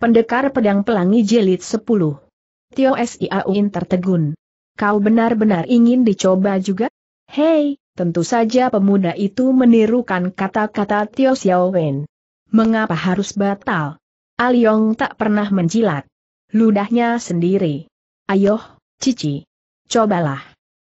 Pendekar Pedang Pelangi Jelit 10 Tio Siauin tertegun. Kau benar-benar ingin dicoba juga? Hei, tentu saja pemuda itu menirukan kata-kata Tio Xiaowen. Mengapa harus batal? Aliong tak pernah menjilat. Ludahnya sendiri. Ayoh, Cici. Cobalah.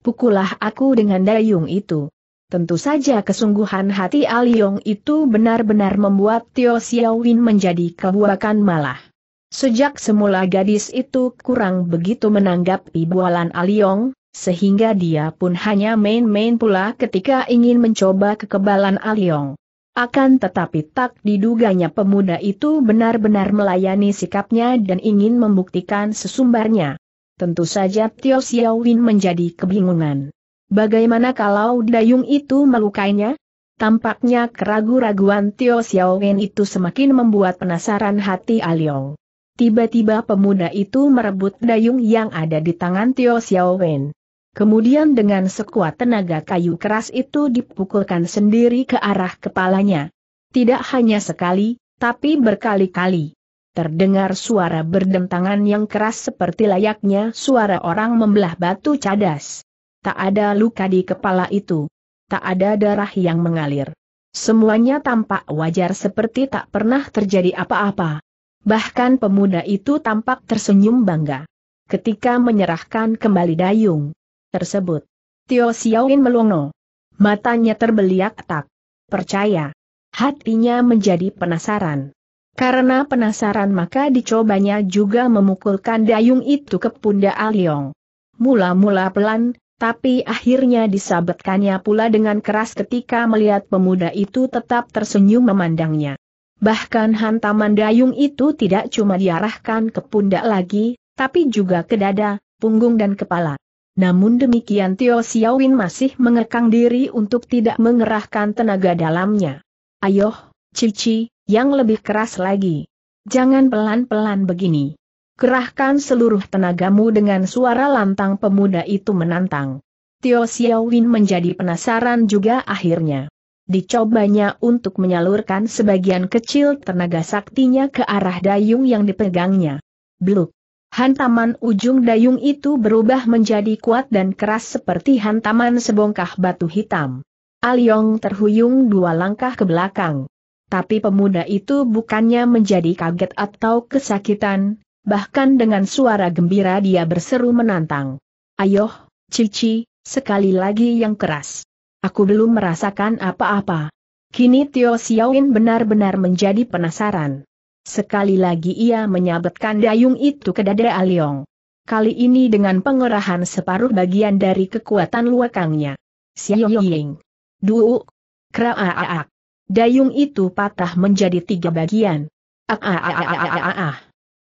Pukulah aku dengan dayung itu. Tentu saja kesungguhan hati Aliong itu benar-benar membuat Tio Xiaowin menjadi kebuakan malah. Sejak semula gadis itu kurang begitu menanggapi bualan Aliong, sehingga dia pun hanya main-main pula ketika ingin mencoba kekebalan Aliong. Akan tetapi tak diduganya pemuda itu benar-benar melayani sikapnya dan ingin membuktikan sesumbarnya. Tentu saja Tio Xiaowin menjadi kebingungan. Bagaimana kalau dayung itu melukainya? Tampaknya keragu-raguan Tio Xiao Wen itu semakin membuat penasaran hati Aliong. Tiba-tiba pemuda itu merebut dayung yang ada di tangan Tio Xiao Wen. Kemudian dengan sekuat tenaga kayu keras itu dipukulkan sendiri ke arah kepalanya. Tidak hanya sekali, tapi berkali-kali. Terdengar suara berdentangan yang keras seperti layaknya suara orang membelah batu cadas. Tak ada luka di kepala itu. Tak ada darah yang mengalir. Semuanya tampak wajar seperti tak pernah terjadi apa-apa. Bahkan pemuda itu tampak tersenyum bangga. Ketika menyerahkan kembali dayung tersebut, Tio Xiaoin melongo. Matanya terbeliak tak percaya. Hatinya menjadi penasaran. Karena penasaran maka dicobanya juga memukulkan dayung itu ke pundak Aliong. Mula-mula pelan, tapi akhirnya disabetkannya pula dengan keras ketika melihat pemuda itu tetap tersenyum memandangnya. Bahkan hantaman dayung itu tidak cuma diarahkan ke pundak lagi, tapi juga ke dada, punggung dan kepala. Namun demikian Tio Xiaowin masih mengekang diri untuk tidak mengerahkan tenaga dalamnya. Ayoh, Cici, yang lebih keras lagi. Jangan pelan-pelan begini. Kerahkan seluruh tenagamu dengan suara lantang pemuda itu menantang. Tio Xiaowin menjadi penasaran juga akhirnya. Dicobanya untuk menyalurkan sebagian kecil tenaga saktinya ke arah dayung yang dipegangnya. Bluk. Hantaman ujung dayung itu berubah menjadi kuat dan keras seperti hantaman sebongkah batu hitam. Aliong terhuyung dua langkah ke belakang. Tapi pemuda itu bukannya menjadi kaget atau kesakitan, bahkan dengan suara gembira dia berseru menantang. Ayoh, Cici, sekali lagi yang keras. Aku belum merasakan apa-apa. Kini Tio Xiaoin benar-benar menjadi penasaran. Sekali lagi ia menyabetkan dayung itu ke dada Aliong. Kali ini dengan pengerahan separuh bagian dari kekuatan luakangnya. Xiaoying. Duuk. Kraaak. Dayung itu patah menjadi tiga bagian.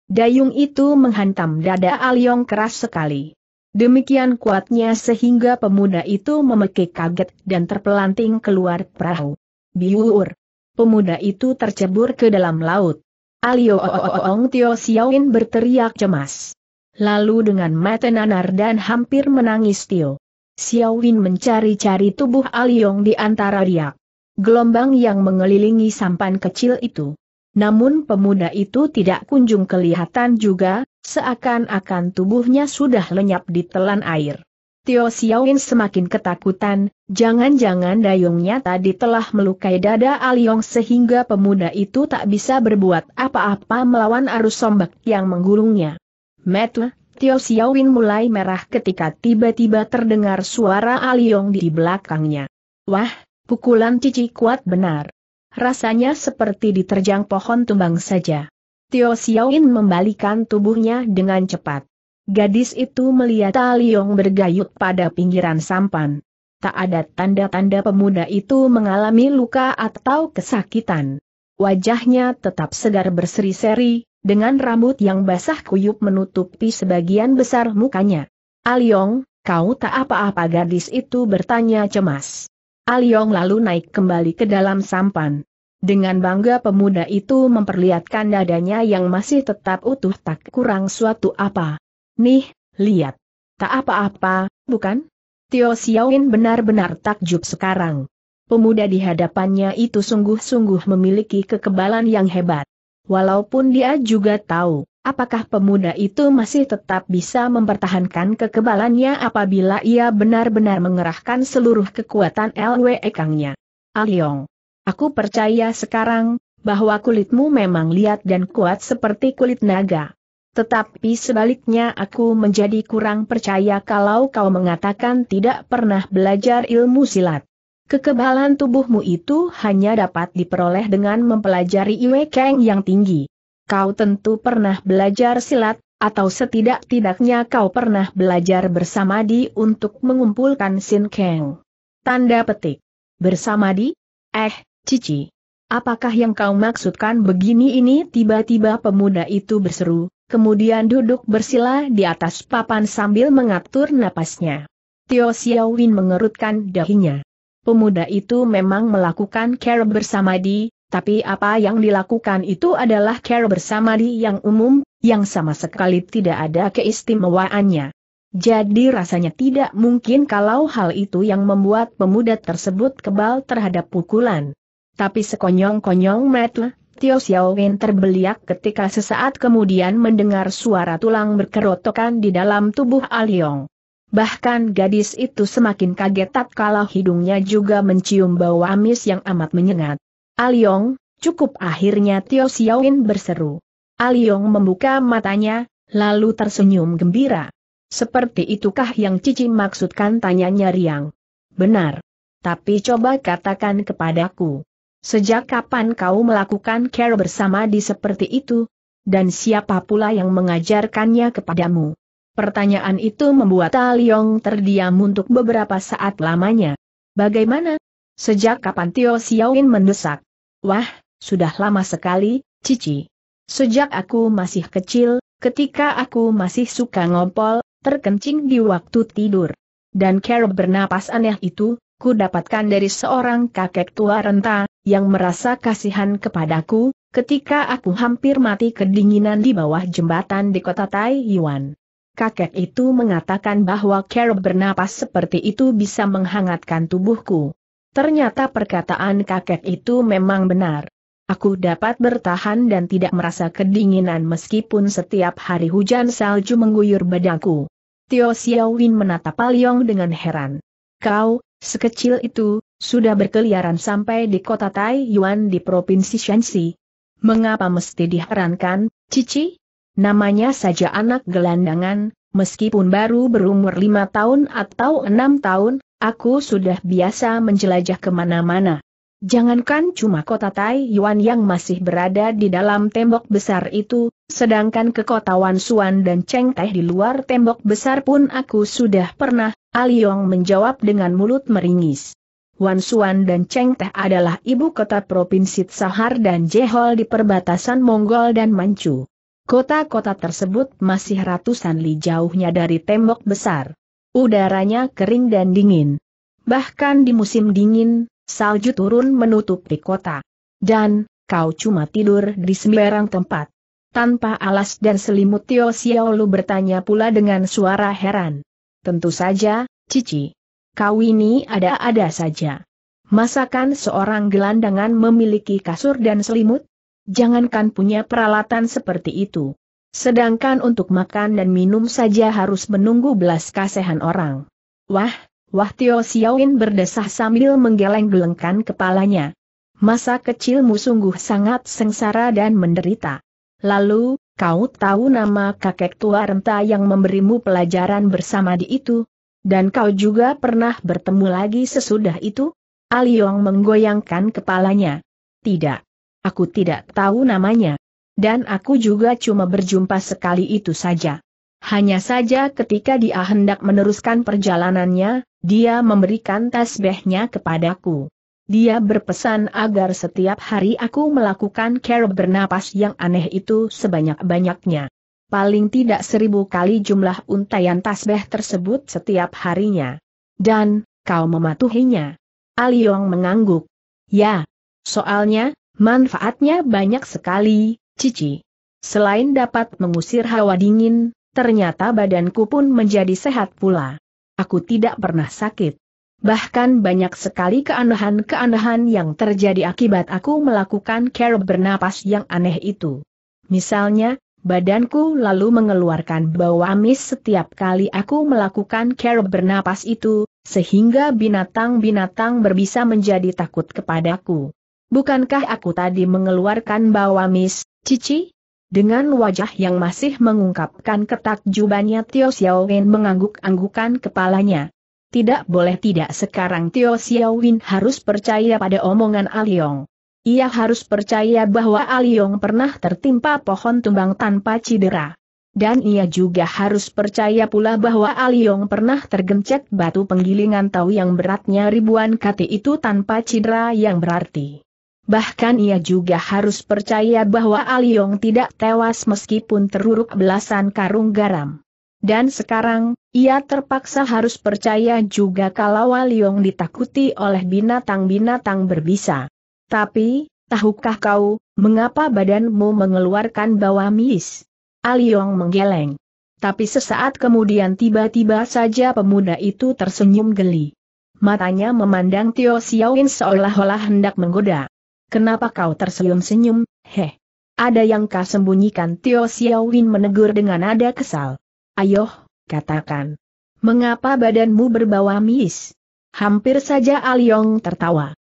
Dayung itu menghantam dada Aliong keras sekali. Demikian kuatnya sehingga pemuda itu memekik kaget dan terpelanting keluar perahu. Biur. Pemuda itu tercebur ke dalam laut. Aliong Tio Xiaoin berteriak cemas. Lalu dengan mata nanar dan hampir menangis Tio. Xiaoin mencari-cari tubuh Aliong di antara riak. Gelombang yang mengelilingi sampan kecil itu. Namun pemuda itu tidak kunjung kelihatan juga, seakan-akan tubuhnya sudah lenyap ditelan telan air. Tio Xiaoin semakin ketakutan, jangan-jangan dayungnya tadi telah melukai dada Aliong sehingga pemuda itu tak bisa berbuat apa-apa melawan arus sombak yang menggulungnya. Metu, Tio Xiaoin mulai merah ketika tiba-tiba terdengar suara Aliong di belakangnya. Wah, pukulan cici kuat benar rasanya seperti diterjang pohon tumbang saja. Tio Xiaoin membalikan tubuhnya dengan cepat. Gadis itu melihat ah Liong bergayut pada pinggiran sampan. Tak ada tanda-tanda pemuda itu mengalami luka atau kesakitan. Wajahnya tetap segar berseri-seri, dengan rambut yang basah kuyup menutupi sebagian besar mukanya. Aliong, ah kau tak apa-apa gadis itu bertanya cemas. Aliong lalu naik kembali ke dalam sampan. Dengan bangga pemuda itu memperlihatkan dadanya yang masih tetap utuh tak kurang suatu apa. Nih, lihat. Tak apa-apa, bukan? Tio Xiaoin benar-benar takjub sekarang. Pemuda di hadapannya itu sungguh-sungguh memiliki kekebalan yang hebat. Walaupun dia juga tahu, Apakah pemuda itu masih tetap bisa mempertahankan kekebalannya apabila ia benar-benar mengerahkan seluruh kekuatan LW Ekangnya? Aliong. Ah aku percaya sekarang, bahwa kulitmu memang liat dan kuat seperti kulit naga. Tetapi sebaliknya aku menjadi kurang percaya kalau kau mengatakan tidak pernah belajar ilmu silat. Kekebalan tubuhmu itu hanya dapat diperoleh dengan mempelajari Iwe Kang yang tinggi. Kau tentu pernah belajar silat, atau setidak-tidaknya kau pernah belajar bersama di untuk mengumpulkan Sin Kang. Tanda petik. Bersama di? Eh, Cici. Apakah yang kau maksudkan begini ini tiba-tiba pemuda itu berseru, kemudian duduk bersila di atas papan sambil mengatur napasnya. Tio Xiaowin mengerutkan dahinya. Pemuda itu memang melakukan care bersama di, tapi apa yang dilakukan itu adalah care bersama di yang umum, yang sama sekali tidak ada keistimewaannya. Jadi rasanya tidak mungkin kalau hal itu yang membuat pemuda tersebut kebal terhadap pukulan. Tapi sekonyong-konyong Metle, Tio Wen terbeliak ketika sesaat kemudian mendengar suara tulang berkerotokan di dalam tubuh Aliong. Ah Bahkan gadis itu semakin kaget tatkala hidungnya juga mencium bau amis yang amat menyengat. Aliong, cukup akhirnya Tio Xiaoin berseru. Aliong membuka matanya, lalu tersenyum gembira. Seperti itukah yang Cici maksudkan tanyanya Riang? Benar. Tapi coba katakan kepadaku. Sejak kapan kau melakukan care bersama di seperti itu? Dan siapa pula yang mengajarkannya kepadamu? Pertanyaan itu membuat Aliong terdiam untuk beberapa saat lamanya. Bagaimana? Sejak kapan Tio Xiaoin mendesak? Wah, sudah lama sekali, Cici. Sejak aku masih kecil, ketika aku masih suka ngompol, terkencing di waktu tidur. Dan cara bernapas aneh itu, ku dapatkan dari seorang kakek tua renta, yang merasa kasihan kepadaku, ketika aku hampir mati kedinginan di bawah jembatan di kota Taiyuan. Kakek itu mengatakan bahwa cara bernapas seperti itu bisa menghangatkan tubuhku. Ternyata perkataan kakek itu memang benar. Aku dapat bertahan dan tidak merasa kedinginan meskipun setiap hari hujan salju mengguyur badanku. Tio Xiaowin menatap Aliong dengan heran. Kau, sekecil itu, sudah berkeliaran sampai di kota Tai Yuan di Provinsi Shanxi. Mengapa mesti diherankan, Cici? Namanya saja anak gelandangan, meskipun baru berumur lima tahun atau enam tahun, Aku sudah biasa menjelajah kemana-mana. Jangankan cuma kota Tai Yuan yang masih berada di dalam tembok besar itu, sedangkan ke kota Wan Suan dan Cheng Teh di luar tembok besar pun aku sudah pernah, Aliong ah menjawab dengan mulut meringis. Wan Suan dan Cheng Teh adalah ibu kota Provinsi Sahar dan Jehol di perbatasan Mongol dan Manchu. Kota-kota tersebut masih ratusan li jauhnya dari tembok besar. Udaranya kering dan dingin. Bahkan di musim dingin, salju turun menutupi kota. Dan, kau cuma tidur di sembarang tempat. Tanpa alas dan selimut Tio Xiao bertanya pula dengan suara heran. Tentu saja, Cici. Kau ini ada-ada saja. Masakan seorang gelandangan memiliki kasur dan selimut? Jangankan punya peralatan seperti itu. Sedangkan untuk makan dan minum saja harus menunggu belas kasihan orang. Wah, wah Tio Xiaoin berdesah sambil menggeleng-gelengkan kepalanya. Masa kecilmu sungguh sangat sengsara dan menderita. Lalu, kau tahu nama kakek tua renta yang memberimu pelajaran bersama di itu? Dan kau juga pernah bertemu lagi sesudah itu? Aliong menggoyangkan kepalanya. Tidak. Aku tidak tahu namanya. Dan aku juga cuma berjumpa sekali itu saja. Hanya saja ketika dia hendak meneruskan perjalanannya, dia memberikan tasbihnya kepadaku. Dia berpesan agar setiap hari aku melakukan kerob bernapas yang aneh itu sebanyak-banyaknya. Paling tidak seribu kali jumlah untayan tasbih tersebut setiap harinya. Dan, kau mematuhinya. Aliong mengangguk. Ya. Soalnya, manfaatnya banyak sekali, Cici. Selain dapat mengusir hawa dingin, ternyata badanku pun menjadi sehat pula. Aku tidak pernah sakit. Bahkan banyak sekali keanehan-keanehan yang terjadi akibat aku melakukan care bernapas yang aneh itu. Misalnya, badanku lalu mengeluarkan bau amis setiap kali aku melakukan care bernapas itu, sehingga binatang-binatang berbisa menjadi takut kepadaku. Bukankah aku tadi mengeluarkan bau amis, Cici? Dengan wajah yang masih mengungkapkan ketakjubannya Tio Wen mengangguk-anggukan kepalanya. Tidak boleh tidak sekarang Tio Wen harus percaya pada omongan Aliong. Ia harus percaya bahwa Aliong pernah tertimpa pohon tumbang tanpa cedera. Dan ia juga harus percaya pula bahwa Aliong pernah tergencet batu penggilingan tahu yang beratnya ribuan kati itu tanpa cedera yang berarti. Bahkan ia juga harus percaya bahwa Aliong tidak tewas meskipun teruruk belasan karung garam. Dan sekarang, ia terpaksa harus percaya juga kalau Aliong ditakuti oleh binatang-binatang berbisa. Tapi, tahukah kau, mengapa badanmu mengeluarkan bau amis? Aliong menggeleng. Tapi sesaat kemudian tiba-tiba saja pemuda itu tersenyum geli. Matanya memandang Tio Xiaoin seolah-olah hendak menggoda. Kenapa kau tersenyum-senyum, heh? Ada yang kau sembunyikan Tio Xiaowin menegur dengan nada kesal. Ayoh, katakan. Mengapa badanmu berbau amis? Hampir saja Aliong tertawa.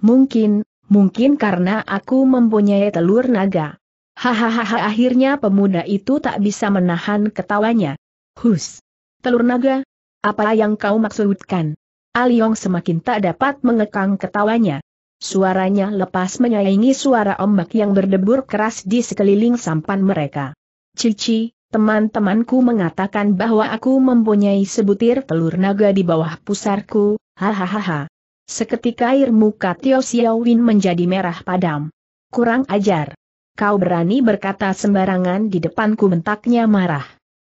Mungkin, mungkin karena aku mempunyai telur naga. Hahaha akhirnya pemuda itu tak bisa menahan ketawanya. Hus. Telur naga? Apa yang kau maksudkan? Aliong semakin tak dapat mengekang ketawanya. Suaranya lepas menyaingi suara ombak yang berdebur keras di sekeliling sampan mereka. Cici, teman-temanku mengatakan bahwa aku mempunyai sebutir telur naga di bawah pusarku, hahaha. Seketika air muka Tio Xiaowin menjadi merah padam. Kurang ajar. Kau berani berkata sembarangan di depanku bentaknya marah.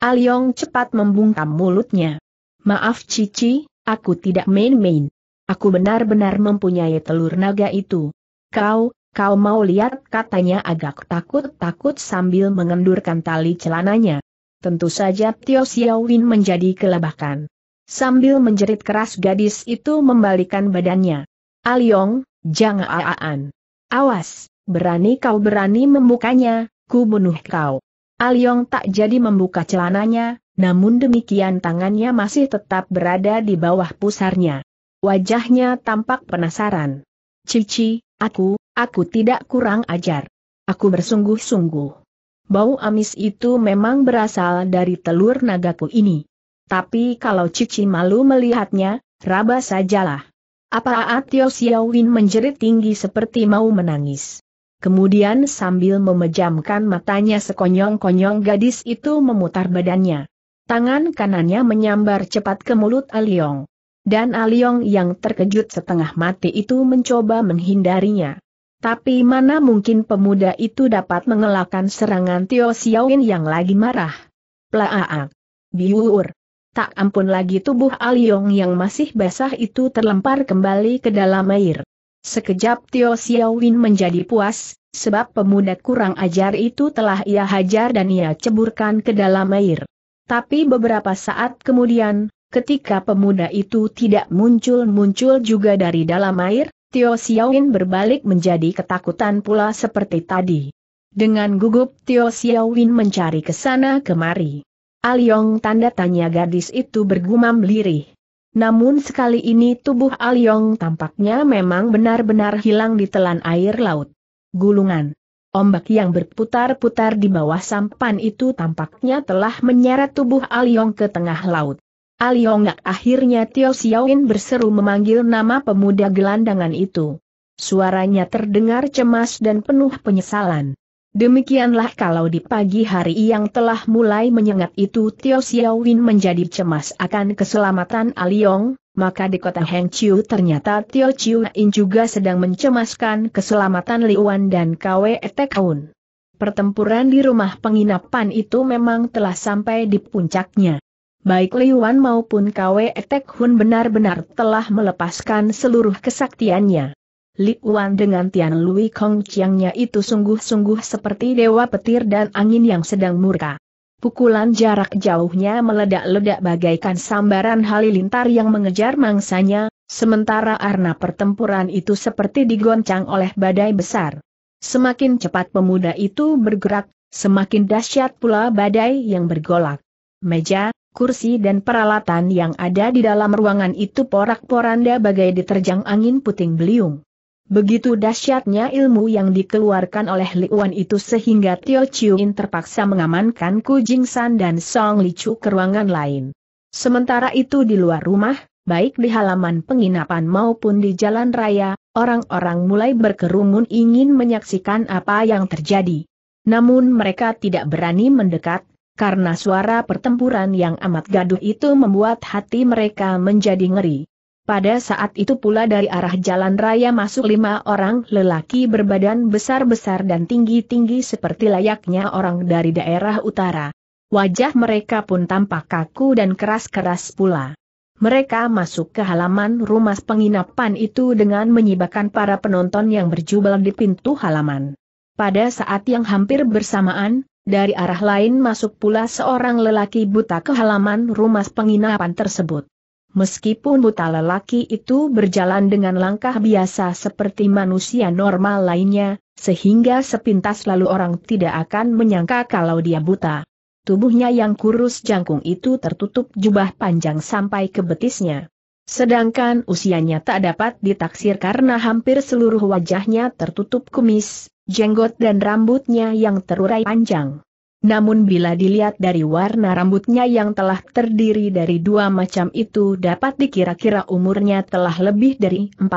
Aliong cepat membungkam mulutnya. Maaf Cici, aku tidak main-main. Aku benar-benar mempunyai telur naga itu. Kau, kau mau lihat katanya agak takut-takut sambil mengendurkan tali celananya. Tentu saja Tio Xiaowin menjadi kelabakan. Sambil menjerit keras gadis itu membalikan badannya. Aliong, jangan aaan. Awas, berani kau berani membukanya, ku bunuh kau. Aliong tak jadi membuka celananya, namun demikian tangannya masih tetap berada di bawah pusarnya. Wajahnya tampak penasaran. Cici, aku, aku tidak kurang ajar. Aku bersungguh-sungguh. Bau amis itu memang berasal dari telur nagaku ini. Tapi kalau Cici malu melihatnya, raba sajalah. Apa Atio Siawin menjerit tinggi seperti mau menangis. Kemudian sambil memejamkan matanya sekonyong-konyong gadis itu memutar badannya. Tangan kanannya menyambar cepat ke mulut Aliong. Dan Aliong yang terkejut setengah mati itu mencoba menghindarinya. Tapi mana mungkin pemuda itu dapat mengelakkan serangan Tio Xiaoyin yang lagi marah. Plaaak. Biuur. Tak ampun lagi tubuh Aliong yang masih basah itu terlempar kembali ke dalam air. Sekejap Tio Xiaowin menjadi puas, sebab pemuda kurang ajar itu telah ia hajar dan ia ceburkan ke dalam air. Tapi beberapa saat kemudian, Ketika pemuda itu tidak muncul-muncul juga dari dalam air, Tio Xiaoin berbalik menjadi ketakutan pula seperti tadi. Dengan gugup Tio Xiaoin mencari ke sana kemari. Aliong tanda tanya gadis itu bergumam lirih. Namun sekali ini tubuh Aliong tampaknya memang benar-benar hilang di telan air laut. Gulungan. Ombak yang berputar-putar di bawah sampan itu tampaknya telah menyeret tubuh Aliong ke tengah laut. Aliongak akhirnya Tio Xiaoin berseru memanggil nama pemuda gelandangan itu. Suaranya terdengar cemas dan penuh penyesalan. Demikianlah kalau di pagi hari yang telah mulai menyengat itu Tio Xiaoin menjadi cemas akan keselamatan Aliong, maka di kota Hengqiu ternyata Tio Chiuin juga sedang mencemaskan keselamatan Liuan dan Kwe Etekaun. Pertempuran di rumah penginapan itu memang telah sampai di puncaknya baik Liwan maupun Kwe Etek Hun benar-benar telah melepaskan seluruh kesaktiannya. Li Liwan dengan Tian Lui Kong Chiangnya itu sungguh-sungguh seperti dewa petir dan angin yang sedang murka. Pukulan jarak jauhnya meledak-ledak bagaikan sambaran halilintar yang mengejar mangsanya, sementara arna pertempuran itu seperti digoncang oleh badai besar. Semakin cepat pemuda itu bergerak, semakin dahsyat pula badai yang bergolak meja, kursi dan peralatan yang ada di dalam ruangan itu porak-poranda bagai diterjang angin puting beliung. Begitu dahsyatnya ilmu yang dikeluarkan oleh Li Wan itu sehingga Tio Chiuin terpaksa mengamankan Ku Jing San dan Song Li Chu ke ruangan lain. Sementara itu di luar rumah, baik di halaman penginapan maupun di jalan raya, orang-orang mulai berkerumun ingin menyaksikan apa yang terjadi. Namun mereka tidak berani mendekat, karena suara pertempuran yang amat gaduh itu membuat hati mereka menjadi ngeri. Pada saat itu pula dari arah jalan raya masuk lima orang lelaki berbadan besar-besar dan tinggi-tinggi seperti layaknya orang dari daerah utara. Wajah mereka pun tampak kaku dan keras-keras pula. Mereka masuk ke halaman rumah penginapan itu dengan menyibakkan para penonton yang berjubel di pintu halaman. Pada saat yang hampir bersamaan, dari arah lain masuk pula seorang lelaki buta ke halaman rumah penginapan tersebut. Meskipun buta lelaki itu berjalan dengan langkah biasa seperti manusia normal lainnya, sehingga sepintas lalu orang tidak akan menyangka kalau dia buta. Tubuhnya yang kurus jangkung itu tertutup jubah panjang sampai ke betisnya. Sedangkan usianya tak dapat ditaksir karena hampir seluruh wajahnya tertutup kumis, jenggot dan rambutnya yang terurai panjang. Namun bila dilihat dari warna rambutnya yang telah terdiri dari dua macam itu dapat dikira-kira umurnya telah lebih dari 40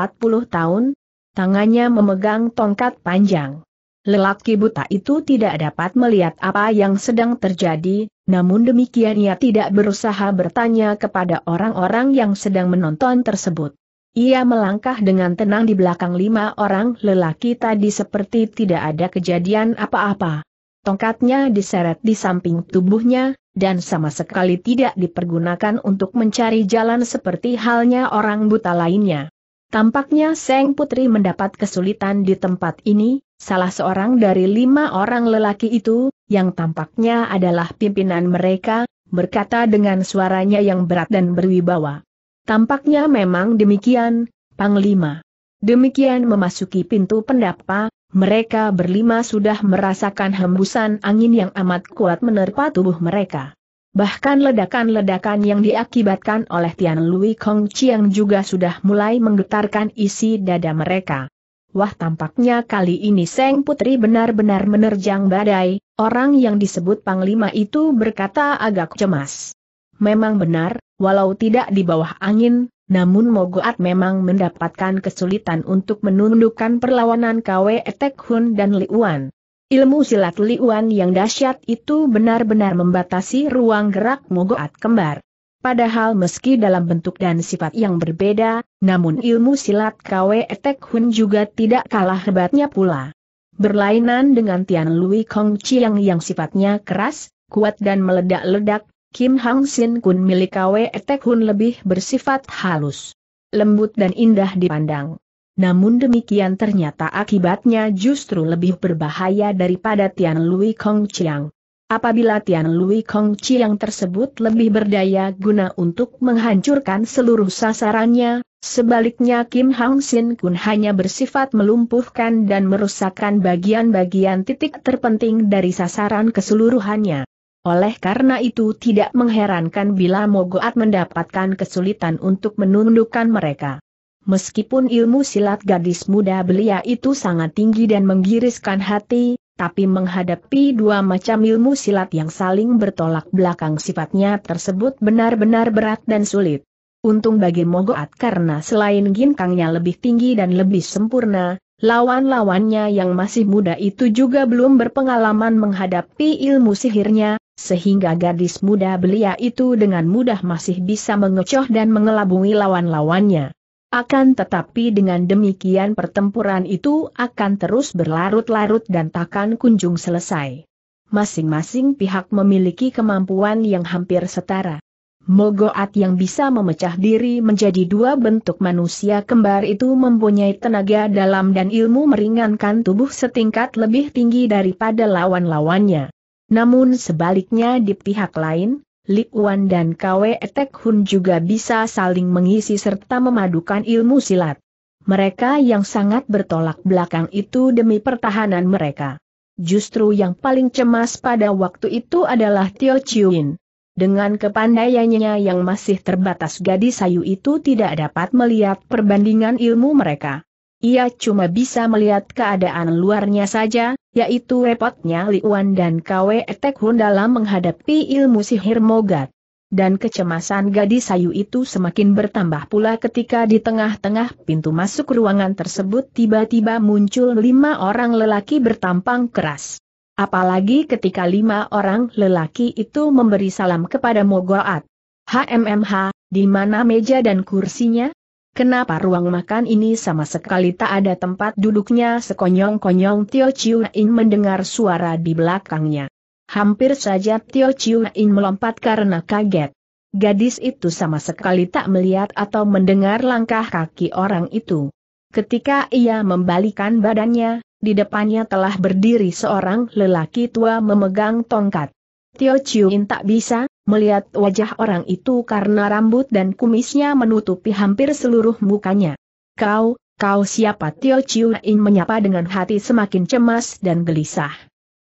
tahun, tangannya memegang tongkat panjang. Lelaki buta itu tidak dapat melihat apa yang sedang terjadi, namun demikian ia tidak berusaha bertanya kepada orang-orang yang sedang menonton tersebut. Ia melangkah dengan tenang di belakang lima orang lelaki tadi seperti tidak ada kejadian apa-apa. Tongkatnya diseret di samping tubuhnya, dan sama sekali tidak dipergunakan untuk mencari jalan seperti halnya orang buta lainnya. Tampaknya Seng Putri mendapat kesulitan di tempat ini, salah seorang dari lima orang lelaki itu, yang tampaknya adalah pimpinan mereka, berkata dengan suaranya yang berat dan berwibawa. Tampaknya memang demikian, Panglima. Demikian memasuki pintu pendapa, mereka berlima sudah merasakan hembusan angin yang amat kuat menerpa tubuh mereka. Bahkan ledakan-ledakan yang diakibatkan oleh Tian Lui Kong Chiang juga sudah mulai menggetarkan isi dada mereka. Wah tampaknya kali ini Seng Putri benar-benar menerjang badai, orang yang disebut Panglima itu berkata agak cemas. Memang benar, Walau tidak di bawah angin, namun Mogoat memang mendapatkan kesulitan untuk menundukkan perlawanan KW Etekhun dan Liuan. Ilmu silat Liuan yang dahsyat itu benar-benar membatasi ruang gerak Mogoat kembar. Padahal meski dalam bentuk dan sifat yang berbeda, namun ilmu silat KW Etekhun juga tidak kalah hebatnya pula. Berlainan dengan Tian Lui Kong Chiang yang sifatnya keras, kuat dan meledak-ledak, Kim Hang Sin Kun milik KW Etek Hun lebih bersifat halus, lembut dan indah dipandang. Namun demikian ternyata akibatnya justru lebih berbahaya daripada Tian Lui Kong Chiang. Apabila Tian Lui Kong Chiang tersebut lebih berdaya guna untuk menghancurkan seluruh sasarannya, sebaliknya Kim Hang Sin Kun hanya bersifat melumpuhkan dan merusakkan bagian-bagian titik terpenting dari sasaran keseluruhannya. Oleh karena itu tidak mengherankan bila Mogoat mendapatkan kesulitan untuk menundukkan mereka. Meskipun ilmu silat gadis muda belia itu sangat tinggi dan menggiriskan hati, tapi menghadapi dua macam ilmu silat yang saling bertolak belakang sifatnya tersebut benar-benar berat dan sulit. Untung bagi Mogoat karena selain ginkangnya lebih tinggi dan lebih sempurna, lawan-lawannya yang masih muda itu juga belum berpengalaman menghadapi ilmu sihirnya, sehingga gadis muda belia itu dengan mudah masih bisa mengecoh dan mengelabui lawan-lawannya. Akan tetapi dengan demikian pertempuran itu akan terus berlarut-larut dan takkan kunjung selesai. Masing-masing pihak memiliki kemampuan yang hampir setara. Mogoat yang bisa memecah diri menjadi dua bentuk manusia kembar itu mempunyai tenaga dalam dan ilmu meringankan tubuh setingkat lebih tinggi daripada lawan-lawannya. Namun sebaliknya di pihak lain, Li Wan dan Kwe Etek Hun juga bisa saling mengisi serta memadukan ilmu silat. Mereka yang sangat bertolak belakang itu demi pertahanan mereka. Justru yang paling cemas pada waktu itu adalah Tio Chiuin. Dengan kepandaiannya yang masih terbatas gadis sayu itu tidak dapat melihat perbandingan ilmu mereka ia cuma bisa melihat keadaan luarnya saja, yaitu repotnya Liuan dan Kwe Hun dalam menghadapi ilmu sihir mogat. Dan kecemasan gadis sayu itu semakin bertambah pula ketika di tengah-tengah pintu masuk ruangan tersebut tiba-tiba muncul lima orang lelaki bertampang keras. Apalagi ketika lima orang lelaki itu memberi salam kepada Mogoat. HMMH, di mana meja dan kursinya? Kenapa ruang makan ini sama sekali tak ada tempat duduknya sekonyong-konyong Tio Chiu In mendengar suara di belakangnya. Hampir saja Tio Chiu In melompat karena kaget. Gadis itu sama sekali tak melihat atau mendengar langkah kaki orang itu. Ketika ia membalikan badannya, di depannya telah berdiri seorang lelaki tua memegang tongkat. Tio Chiu In tak bisa melihat wajah orang itu karena rambut dan kumisnya menutupi hampir seluruh mukanya. Kau, kau siapa Tio Chiu In menyapa dengan hati semakin cemas dan gelisah.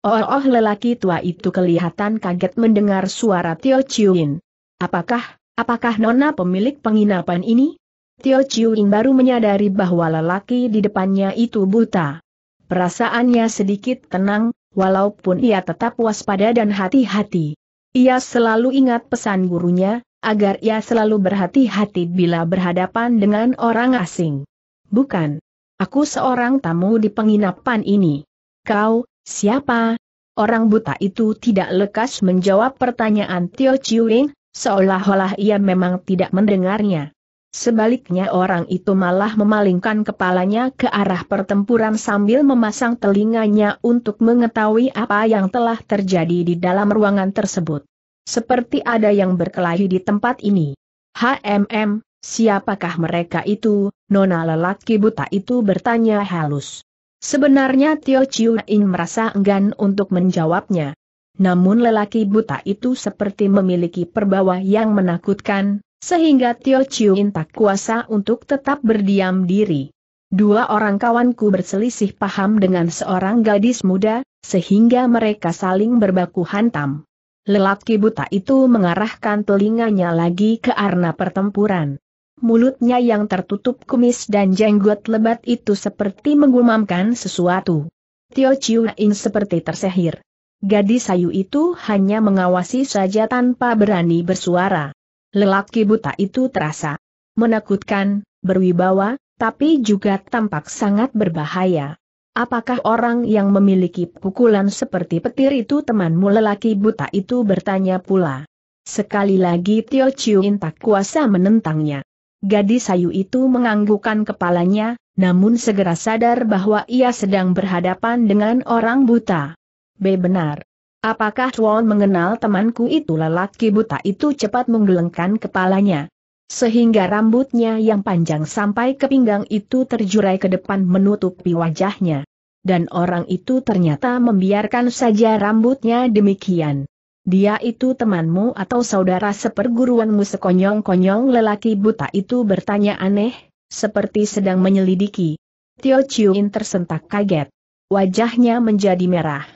Oh, oh lelaki tua itu kelihatan kaget mendengar suara Tio Chiu In. Apakah, apakah nona pemilik penginapan ini? Tio Chiu In baru menyadari bahwa lelaki di depannya itu buta. Perasaannya sedikit tenang, walaupun ia tetap waspada dan hati-hati. Ia selalu ingat pesan gurunya, agar ia selalu berhati-hati bila berhadapan dengan orang asing. Bukan. Aku seorang tamu di penginapan ini. Kau, siapa? Orang buta itu tidak lekas menjawab pertanyaan Tio Chiwing, seolah-olah ia memang tidak mendengarnya. Sebaliknya orang itu malah memalingkan kepalanya ke arah pertempuran sambil memasang telinganya untuk mengetahui apa yang telah terjadi di dalam ruangan tersebut. Seperti ada yang berkelahi di tempat ini. HMM, siapakah mereka itu? Nona lelaki buta itu bertanya halus. Sebenarnya Tio Chiu In merasa enggan untuk menjawabnya. Namun lelaki buta itu seperti memiliki perbawa yang menakutkan, sehingga Tio Chiuin tak kuasa untuk tetap berdiam diri. Dua orang kawanku berselisih paham dengan seorang gadis muda, sehingga mereka saling berbaku hantam. Lelaki buta itu mengarahkan telinganya lagi ke arena pertempuran. Mulutnya yang tertutup kumis dan jenggot lebat itu seperti menggumamkan sesuatu. Tio Chiuin seperti tersehir. Gadis sayu itu hanya mengawasi saja tanpa berani bersuara. Lelaki buta itu terasa menakutkan, berwibawa, tapi juga tampak sangat berbahaya. Apakah orang yang memiliki pukulan seperti petir itu temanmu lelaki buta itu bertanya pula. Sekali lagi Tio Chiu tak kuasa menentangnya. Gadis sayu itu menganggukkan kepalanya, namun segera sadar bahwa ia sedang berhadapan dengan orang buta. B. Benar. Apakah Chuan mengenal temanku itu lelaki buta itu cepat menggelengkan kepalanya. Sehingga rambutnya yang panjang sampai ke pinggang itu terjurai ke depan menutupi wajahnya. Dan orang itu ternyata membiarkan saja rambutnya demikian. Dia itu temanmu atau saudara seperguruanmu sekonyong-konyong lelaki buta itu bertanya aneh, seperti sedang menyelidiki. Tio Chiu tersentak kaget. Wajahnya menjadi merah.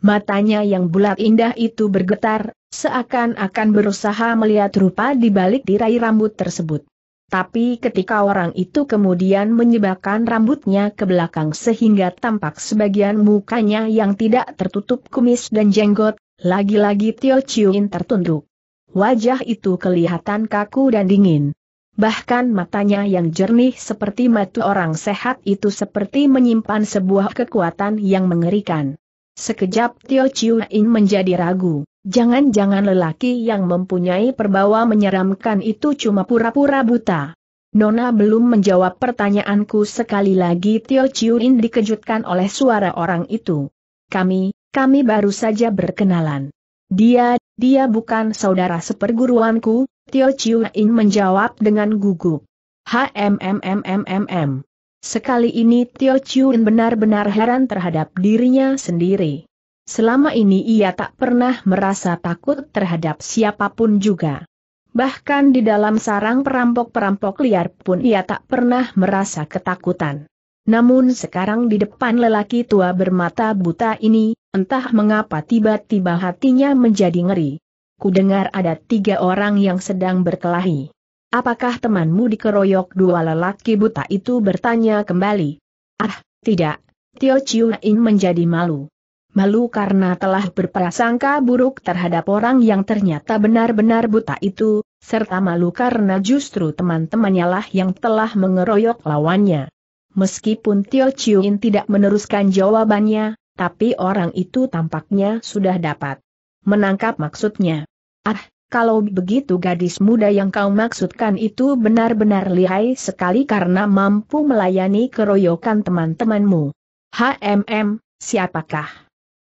Matanya yang bulat indah itu bergetar, seakan-akan berusaha melihat rupa di balik tirai rambut tersebut. Tapi ketika orang itu kemudian menyebabkan rambutnya ke belakang sehingga tampak sebagian mukanya yang tidak tertutup kumis dan jenggot, lagi-lagi Tio Chiuin tertunduk. Wajah itu kelihatan kaku dan dingin. Bahkan matanya yang jernih seperti mata orang sehat itu seperti menyimpan sebuah kekuatan yang mengerikan. Sekejap Tio Chiu In menjadi ragu. Jangan-jangan lelaki yang mempunyai perbawa menyeramkan itu cuma pura-pura buta. Nona belum menjawab pertanyaanku sekali lagi Tio In dikejutkan oleh suara orang itu. Kami, kami baru saja berkenalan. Dia, dia bukan saudara seperguruanku, Tio In menjawab dengan gugup. HMMMMMM. Sekali ini Tio Chun benar-benar heran terhadap dirinya sendiri. Selama ini ia tak pernah merasa takut terhadap siapapun juga. Bahkan di dalam sarang perampok-perampok liar pun ia tak pernah merasa ketakutan. Namun sekarang di depan lelaki tua bermata buta ini, entah mengapa tiba-tiba hatinya menjadi ngeri. Kudengar ada tiga orang yang sedang berkelahi. Apakah temanmu dikeroyok dua lelaki buta itu bertanya kembali? Ah, tidak. Tio Chiu In menjadi malu. Malu karena telah berprasangka buruk terhadap orang yang ternyata benar-benar buta itu, serta malu karena justru teman-temannya lah yang telah mengeroyok lawannya. Meskipun Tio Chiu In tidak meneruskan jawabannya, tapi orang itu tampaknya sudah dapat menangkap maksudnya. Ah, kalau begitu gadis muda yang kau maksudkan itu benar-benar lihai sekali karena mampu melayani keroyokan teman-temanmu. HMM, siapakah?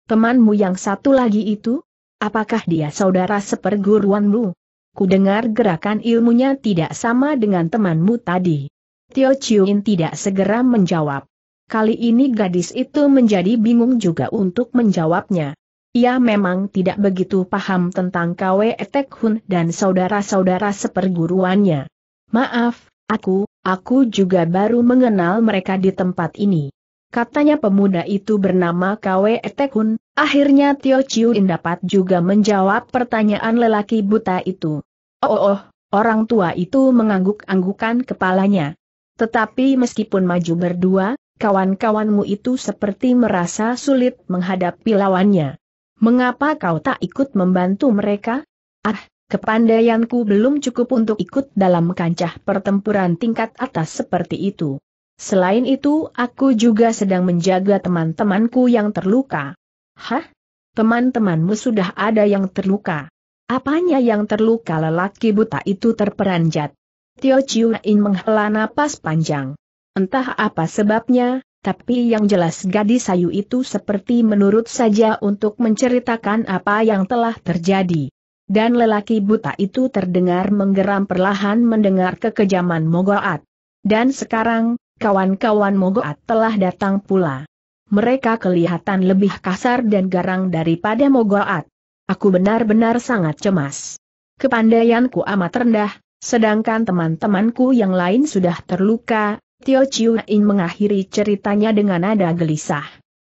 Temanmu yang satu lagi itu? Apakah dia saudara seperguruanmu? Ku dengar gerakan ilmunya tidak sama dengan temanmu tadi. Tio Chiuin tidak segera menjawab. Kali ini gadis itu menjadi bingung juga untuk menjawabnya. Ia memang tidak begitu paham tentang KW Etek Hun dan saudara-saudara seperguruannya. Maaf, aku, aku juga baru mengenal mereka di tempat ini. Katanya pemuda itu bernama KW Etek Hun, akhirnya Tio In dapat juga menjawab pertanyaan lelaki buta itu. Oh, oh, oh orang tua itu mengangguk-anggukan kepalanya. Tetapi meskipun maju berdua, kawan-kawanmu itu seperti merasa sulit menghadapi lawannya. Mengapa kau tak ikut membantu mereka? Ah, kepandaianku belum cukup untuk ikut dalam kancah pertempuran tingkat atas seperti itu. Selain itu, aku juga sedang menjaga teman-temanku yang terluka. Hah? Teman-temanmu sudah ada yang terluka. Apanya yang terluka lelaki buta itu terperanjat. Tio Chiu In menghela napas panjang. Entah apa sebabnya, tapi yang jelas gadis sayu itu seperti menurut saja untuk menceritakan apa yang telah terjadi. Dan lelaki buta itu terdengar menggeram perlahan mendengar kekejaman Mogoat. Dan sekarang, kawan-kawan Mogoat telah datang pula. Mereka kelihatan lebih kasar dan garang daripada Mogoat. Aku benar-benar sangat cemas. Kepandaianku amat rendah, sedangkan teman-temanku yang lain sudah terluka, Tio Chiu In mengakhiri ceritanya dengan nada gelisah.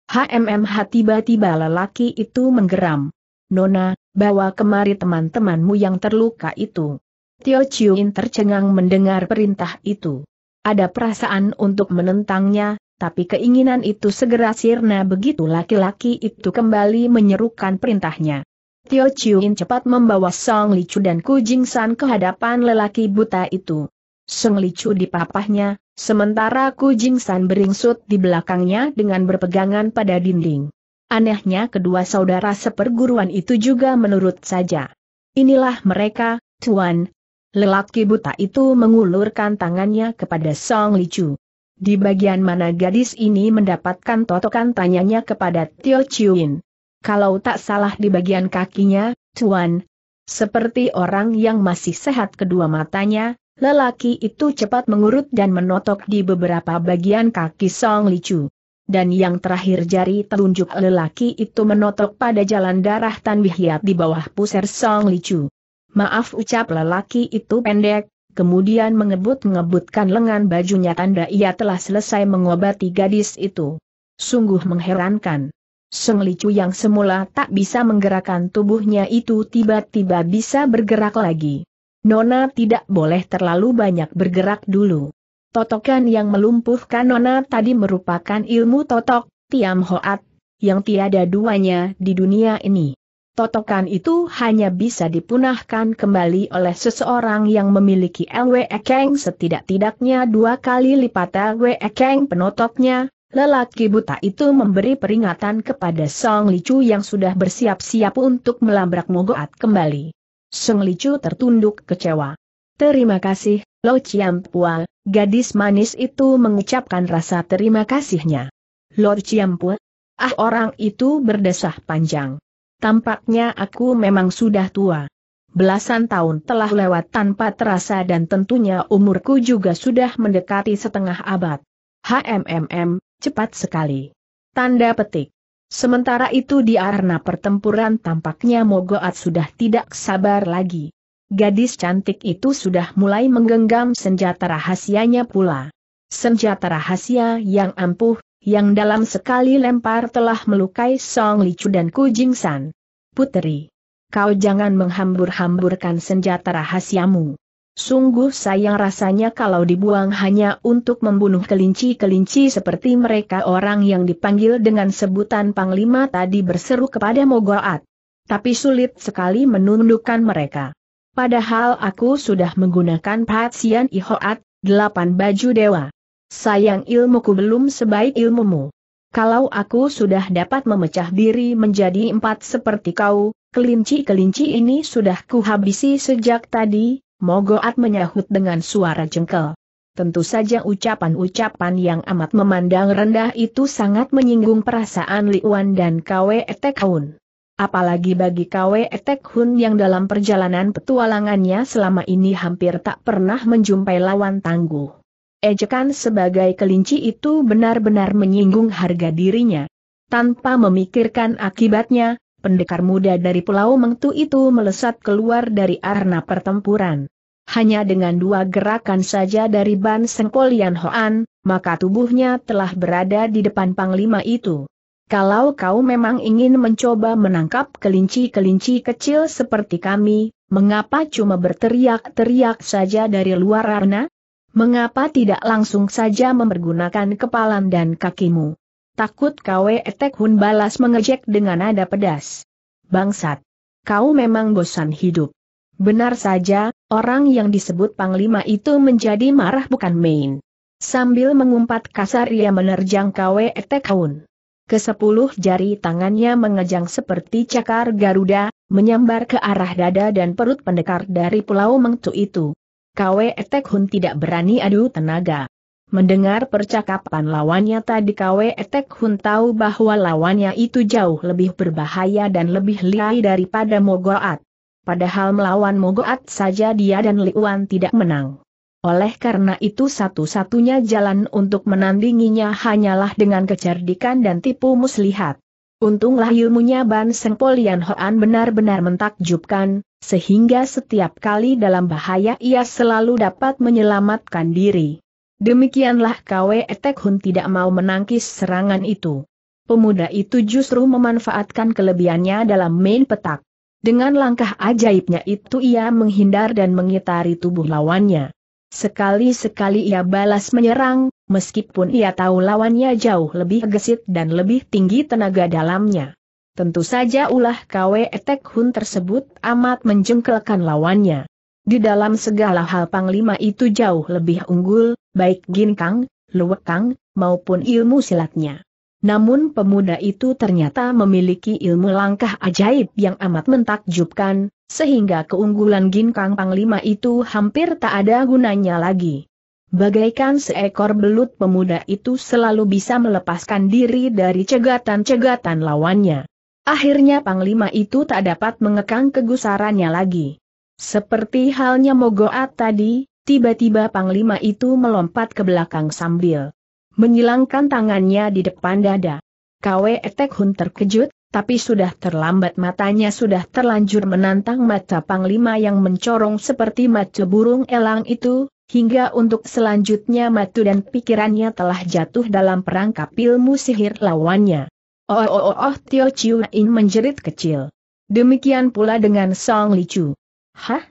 HMMH tiba-tiba lelaki itu menggeram. Nona, bawa kemari teman-temanmu yang terluka itu. Tio Chiu In tercengang mendengar perintah itu. Ada perasaan untuk menentangnya, tapi keinginan itu segera sirna begitu laki-laki itu kembali menyerukan perintahnya. Tio Chiu In cepat membawa Song Li Chu dan Ku Jing San ke hadapan lelaki buta itu. Licu di papahnya, sementara Ku Jing San beringsut di belakangnya dengan berpegangan pada dinding. Anehnya kedua saudara seperguruan itu juga menurut saja. Inilah mereka, Tuan. Lelaki buta itu mengulurkan tangannya kepada Song Licu. Di bagian mana gadis ini mendapatkan totokan tanyanya kepada Tio Chiuin. Kalau tak salah di bagian kakinya, Tuan. Seperti orang yang masih sehat kedua matanya, Lelaki itu cepat mengurut dan menotok di beberapa bagian kaki Song Licu. Dan yang terakhir jari telunjuk lelaki itu menotok pada jalan darah Tan Bihiat di bawah pusar Song Licu. Maaf ucap lelaki itu pendek, kemudian mengebut-ngebutkan lengan bajunya tanda ia telah selesai mengobati gadis itu. Sungguh mengherankan. Song Licu yang semula tak bisa menggerakkan tubuhnya itu tiba-tiba bisa bergerak lagi. Nona tidak boleh terlalu banyak bergerak dulu. Totokan yang melumpuhkan Nona tadi merupakan ilmu totok, Tiam Hoat, yang tiada duanya di dunia ini. Totokan itu hanya bisa dipunahkan kembali oleh seseorang yang memiliki LWE Kang setidak-tidaknya dua kali lipat LWE Kang penotoknya, Lelaki buta itu memberi peringatan kepada Song Licu yang sudah bersiap-siap untuk melabrak Mogoat kembali. Seng Licu tertunduk kecewa. Terima kasih, Lo Pua, gadis manis itu mengucapkan rasa terima kasihnya. Lo Pua? Ah orang itu berdesah panjang. Tampaknya aku memang sudah tua. Belasan tahun telah lewat tanpa terasa dan tentunya umurku juga sudah mendekati setengah abad. HMMM, cepat sekali. Tanda petik. Sementara itu di arena pertempuran tampaknya Mogoat sudah tidak sabar lagi. Gadis cantik itu sudah mulai menggenggam senjata rahasianya pula. Senjata rahasia yang ampuh, yang dalam sekali lempar telah melukai Song Licu dan Ku San. Puteri, kau jangan menghambur-hamburkan senjata rahasiamu. Sungguh sayang rasanya kalau dibuang hanya untuk membunuh kelinci-kelinci seperti mereka orang yang dipanggil dengan sebutan Panglima tadi berseru kepada Mogoat. Tapi sulit sekali menundukkan mereka. Padahal aku sudah menggunakan Patsian Ihoat, delapan baju dewa. Sayang ilmuku belum sebaik ilmumu. Kalau aku sudah dapat memecah diri menjadi empat seperti kau, kelinci-kelinci ini sudah kuhabisi sejak tadi, Mogoat menyahut dengan suara jengkel. Tentu saja ucapan-ucapan yang amat memandang rendah itu sangat menyinggung perasaan Li Wan dan Kwe Hun. Apalagi bagi Kwe Etekhun yang dalam perjalanan petualangannya selama ini hampir tak pernah menjumpai lawan tangguh. Ejekan sebagai kelinci itu benar-benar menyinggung harga dirinya. Tanpa memikirkan akibatnya, pendekar muda dari Pulau Mengtu itu melesat keluar dari arena pertempuran. Hanya dengan dua gerakan saja dari Ban Sengpol Yan Hoan, maka tubuhnya telah berada di depan Panglima itu. Kalau kau memang ingin mencoba menangkap kelinci-kelinci kecil seperti kami, mengapa cuma berteriak-teriak saja dari luar arena? Mengapa tidak langsung saja mempergunakan kepalan dan kakimu? Takut Kwe Etek Hun balas mengejek dengan nada pedas. Bangsat! Kau memang bosan hidup. Benar saja, orang yang disebut Panglima itu menjadi marah bukan main. Sambil mengumpat kasar ia menerjang Kwe Etek Hun. Kesepuluh jari tangannya mengejang seperti cakar Garuda, menyambar ke arah dada dan perut pendekar dari Pulau Mengtu itu. Kwe Etek Hun tidak berani adu tenaga. Mendengar percakapan lawannya tadi Kwe Etek Hun tahu bahwa lawannya itu jauh lebih berbahaya dan lebih liai daripada Mogoat. Padahal melawan Mogoat saja dia dan Liuan tidak menang. Oleh karena itu satu-satunya jalan untuk menandinginya hanyalah dengan kecerdikan dan tipu muslihat. Untunglah ilmunya Ban Seng Hoan benar-benar mentakjubkan, sehingga setiap kali dalam bahaya ia selalu dapat menyelamatkan diri. Demikianlah Kwe Etek Hun tidak mau menangkis serangan itu. Pemuda itu justru memanfaatkan kelebihannya dalam main petak. Dengan langkah ajaibnya itu ia menghindar dan mengitari tubuh lawannya. Sekali-sekali ia balas menyerang, meskipun ia tahu lawannya jauh lebih gesit dan lebih tinggi tenaga dalamnya. Tentu saja ulah Kwe Etek Hun tersebut amat menjengkelkan lawannya. Di dalam segala hal Panglima itu jauh lebih unggul, baik ginkang, luwekang, maupun ilmu silatnya. Namun pemuda itu ternyata memiliki ilmu langkah ajaib yang amat mentakjubkan, sehingga keunggulan ginkang panglima itu hampir tak ada gunanya lagi. Bagaikan seekor belut pemuda itu selalu bisa melepaskan diri dari cegatan-cegatan lawannya. Akhirnya panglima itu tak dapat mengekang kegusarannya lagi. Seperti halnya Mogoat tadi, Tiba-tiba panglima itu melompat ke belakang sambil menyilangkan tangannya di depan dada. Kwe Etek Hun terkejut, tapi sudah terlambat matanya sudah terlanjur menantang mata panglima yang mencorong seperti mata burung elang itu, hingga untuk selanjutnya matu dan pikirannya telah jatuh dalam perangkap ilmu sihir lawannya. Oh oh oh, oh Tio Chiu In menjerit kecil. Demikian pula dengan Song Chu. Hah?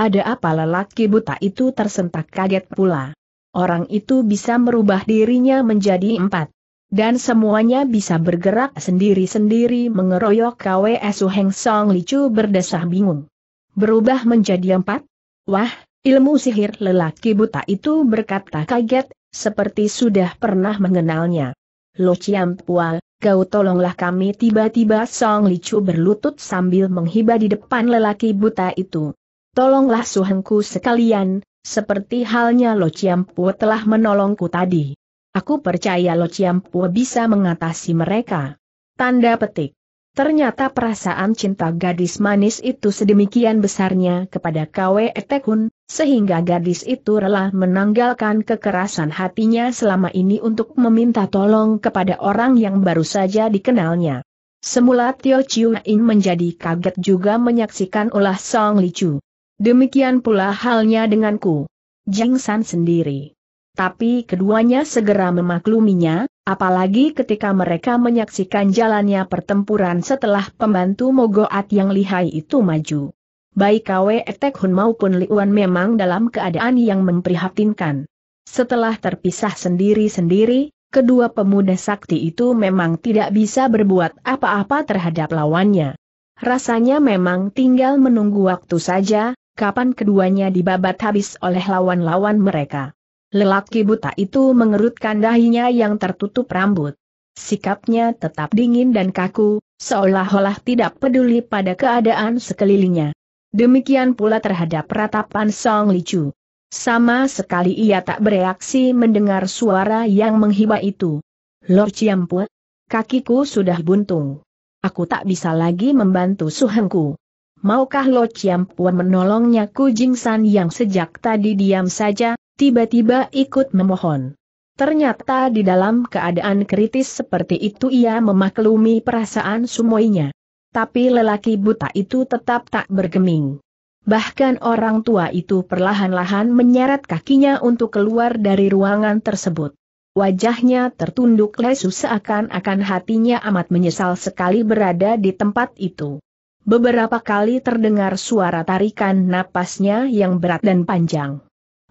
Ada apa lelaki buta itu tersentak kaget pula. Orang itu bisa merubah dirinya menjadi empat. Dan semuanya bisa bergerak sendiri-sendiri mengeroyok KWSU Heng Song Licu berdesah bingung. Berubah menjadi empat? Wah, ilmu sihir lelaki buta itu berkata kaget, seperti sudah pernah mengenalnya. Lo Chiam Pua, kau tolonglah kami tiba-tiba Song Licu berlutut sambil menghibah di depan lelaki buta itu tolonglah suhengku sekalian, seperti halnya Lo Chiampua telah menolongku tadi. Aku percaya Lo Chiampua bisa mengatasi mereka. Tanda petik. Ternyata perasaan cinta gadis manis itu sedemikian besarnya kepada Kwe Etekun, sehingga gadis itu rela menanggalkan kekerasan hatinya selama ini untuk meminta tolong kepada orang yang baru saja dikenalnya. Semula Tio Chiu In menjadi kaget juga menyaksikan ulah Song Li Chu. Demikian pula halnya denganku. Jing San sendiri. Tapi keduanya segera memakluminya, apalagi ketika mereka menyaksikan jalannya pertempuran setelah pembantu Mogoat yang lihai itu maju. Baik Kwe Etek Hun maupun Liuan memang dalam keadaan yang memprihatinkan. Setelah terpisah sendiri-sendiri, kedua pemuda sakti itu memang tidak bisa berbuat apa-apa terhadap lawannya. Rasanya memang tinggal menunggu waktu saja, kapan keduanya dibabat habis oleh lawan-lawan mereka. Lelaki buta itu mengerutkan dahinya yang tertutup rambut. Sikapnya tetap dingin dan kaku, seolah-olah tidak peduli pada keadaan sekelilingnya. Demikian pula terhadap ratapan Song Li Chu. Sama sekali ia tak bereaksi mendengar suara yang menghibah itu. Lord Ciampu, kakiku sudah buntung. Aku tak bisa lagi membantu suhengku. Maukah Lo Chiampuan menolongnya Ku Jing San yang sejak tadi diam saja, tiba-tiba ikut memohon. Ternyata di dalam keadaan kritis seperti itu ia memaklumi perasaan sumoinya. Tapi lelaki buta itu tetap tak bergeming. Bahkan orang tua itu perlahan-lahan menyeret kakinya untuk keluar dari ruangan tersebut. Wajahnya tertunduk lesu seakan-akan hatinya amat menyesal sekali berada di tempat itu. Beberapa kali terdengar suara tarikan napasnya yang berat dan panjang.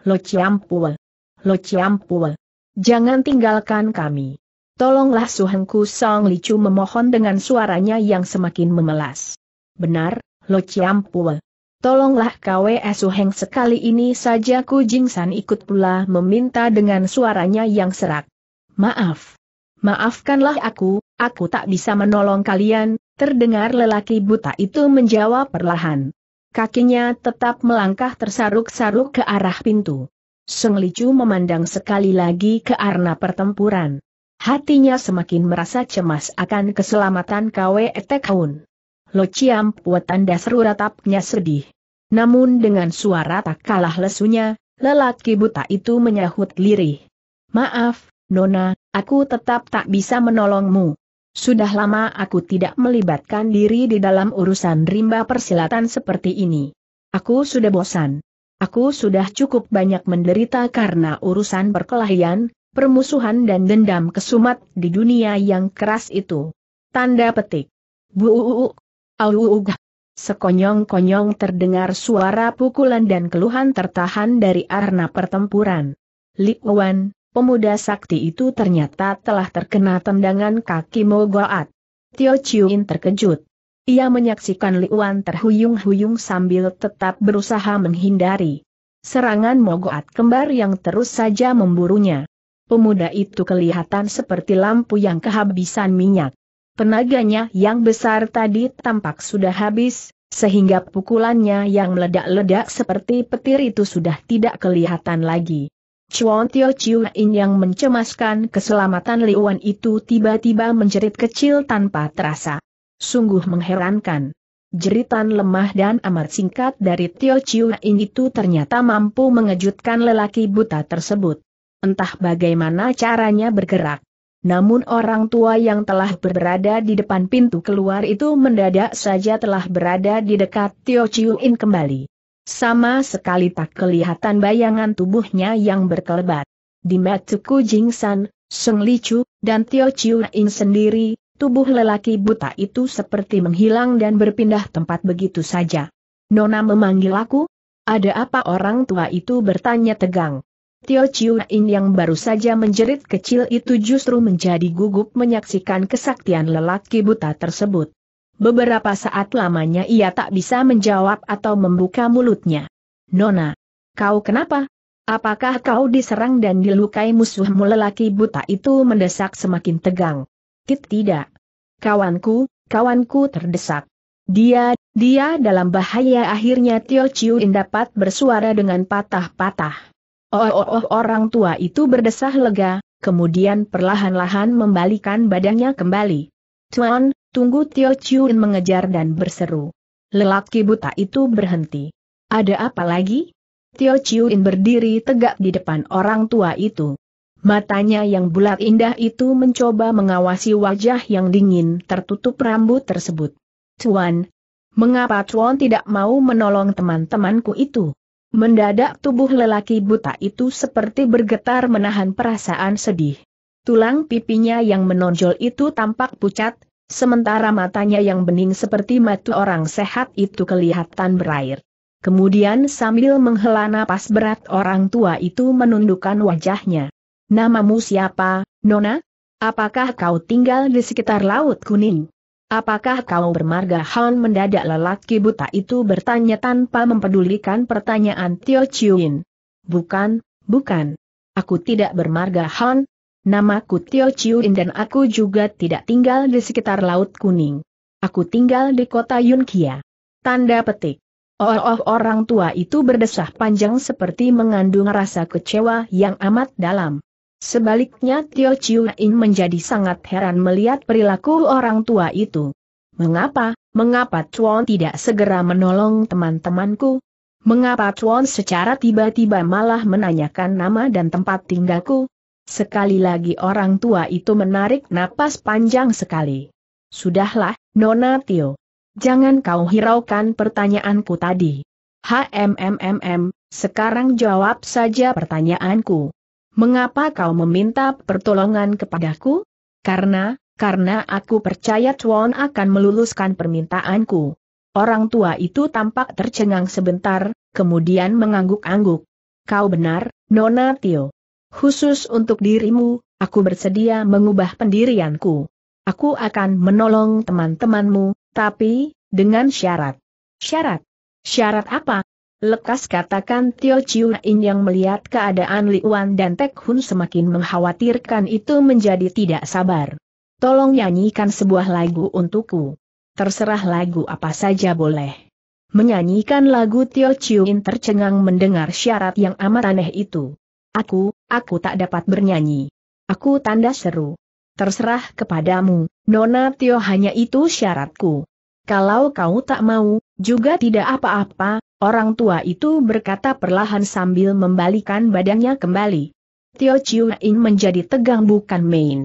Lo ciampu, Lo ciampu, Jangan tinggalkan kami. Tolonglah Suhengku Song Licu memohon dengan suaranya yang semakin memelas. Benar, Lo ciampu. Tolonglah KWE Suheng sekali ini saja Ku Jingsan ikut pula meminta dengan suaranya yang serak. Maaf. Maafkanlah aku, aku tak bisa menolong kalian, Terdengar lelaki buta itu menjawab perlahan. Kakinya tetap melangkah tersaruk-saruk ke arah pintu. Seng Licu memandang sekali lagi ke arena pertempuran. Hatinya semakin merasa cemas akan keselamatan Kwe Etekaun. Lo Ciam tanda seru ratapnya sedih. Namun dengan suara tak kalah lesunya, lelaki buta itu menyahut lirih. Maaf, Nona, aku tetap tak bisa menolongmu. Sudah lama aku tidak melibatkan diri di dalam urusan rimba persilatan seperti ini. Aku sudah bosan. Aku sudah cukup banyak menderita karena urusan perkelahian, permusuhan dan dendam kesumat di dunia yang keras itu. Tanda petik. Bu Buuuuk. Auuugah. Sekonyong-konyong terdengar suara pukulan dan keluhan tertahan dari arena pertempuran. Li Wan, pemuda sakti itu ternyata telah terkena tendangan kaki Mogoat. Tio Chiuin terkejut. Ia menyaksikan Liuan terhuyung-huyung sambil tetap berusaha menghindari serangan Mogoat kembar yang terus saja memburunya. Pemuda itu kelihatan seperti lampu yang kehabisan minyak. Tenaganya yang besar tadi tampak sudah habis, sehingga pukulannya yang meledak-ledak seperti petir itu sudah tidak kelihatan lagi. Chuan Tio Chiuin yang mencemaskan keselamatan Liuan itu tiba-tiba menjerit kecil tanpa terasa. Sungguh mengherankan. Jeritan lemah dan amat singkat dari Tio Chiuin itu ternyata mampu mengejutkan lelaki buta tersebut. Entah bagaimana caranya bergerak. Namun orang tua yang telah berada di depan pintu keluar itu mendadak saja telah berada di dekat Tio Chiuin kembali. Sama sekali tak kelihatan bayangan tubuhnya yang berkelebat. Di Matsuku Jingsan, Seng Licu, dan Tio Chiu In sendiri, tubuh lelaki buta itu seperti menghilang dan berpindah tempat begitu saja. Nona memanggil aku? Ada apa orang tua itu bertanya tegang. Tio Chiu In yang baru saja menjerit kecil itu justru menjadi gugup menyaksikan kesaktian lelaki buta tersebut. Beberapa saat lamanya ia tak bisa menjawab atau membuka mulutnya. Nona, kau kenapa? Apakah kau diserang dan dilukai musuhmu lelaki buta itu mendesak semakin tegang? Tit tidak. Kawanku, kawanku terdesak. Dia, dia dalam bahaya akhirnya Tio Chiuin dapat bersuara dengan patah-patah. Oh, oh, oh, orang tua itu berdesah lega, kemudian perlahan-lahan membalikan badannya kembali. Tuan, Tunggu Tio Chiuin mengejar dan berseru. Lelaki buta itu berhenti. Ada apa lagi? Tio Chiuin berdiri tegak di depan orang tua itu. Matanya yang bulat indah itu mencoba mengawasi wajah yang dingin tertutup rambut tersebut. Tuan, mengapa Tuan tidak mau menolong teman-temanku itu? Mendadak tubuh lelaki buta itu seperti bergetar menahan perasaan sedih. Tulang pipinya yang menonjol itu tampak pucat, sementara matanya yang bening seperti mata orang sehat itu kelihatan berair. Kemudian sambil menghela napas berat orang tua itu menundukkan wajahnya. Namamu siapa, Nona? Apakah kau tinggal di sekitar Laut Kuning? Apakah kau bermarga Han mendadak lelaki buta itu bertanya tanpa mempedulikan pertanyaan Tio Chiuin? Bukan, bukan. Aku tidak bermarga Han, Namaku Tio Chiuin dan aku juga tidak tinggal di sekitar Laut Kuning. Aku tinggal di kota Yunkia. Tanda petik. Oh, oh, orang tua itu berdesah panjang seperti mengandung rasa kecewa yang amat dalam. Sebaliknya Tio Chiuin menjadi sangat heran melihat perilaku orang tua itu. Mengapa, mengapa Chuan tidak segera menolong teman-temanku? Mengapa Chuan secara tiba-tiba malah menanyakan nama dan tempat tinggalku? Sekali lagi orang tua itu menarik napas panjang sekali. Sudahlah, Nona Tio. Jangan kau hiraukan pertanyaanku tadi. HMMMM, sekarang jawab saja pertanyaanku. Mengapa kau meminta pertolongan kepadaku? Karena, karena aku percaya Chuan akan meluluskan permintaanku. Orang tua itu tampak tercengang sebentar, kemudian mengangguk-angguk. Kau benar, Nona Tio. Khusus untuk dirimu, aku bersedia mengubah pendirianku. Aku akan menolong teman-temanmu, tapi, dengan syarat. Syarat? Syarat apa? Lekas katakan Tio Chiu In yang melihat keadaan Li Wan dan Tek Hun semakin mengkhawatirkan itu menjadi tidak sabar. Tolong nyanyikan sebuah lagu untukku. Terserah lagu apa saja boleh. Menyanyikan lagu Tio Chiu In tercengang mendengar syarat yang amat aneh itu. Aku, aku tak dapat bernyanyi. Aku tanda seru. Terserah kepadamu, Nona Tio hanya itu syaratku. Kalau kau tak mau, juga tidak apa-apa, orang tua itu berkata perlahan sambil membalikan badannya kembali. Tio Chiu Ing menjadi tegang bukan main.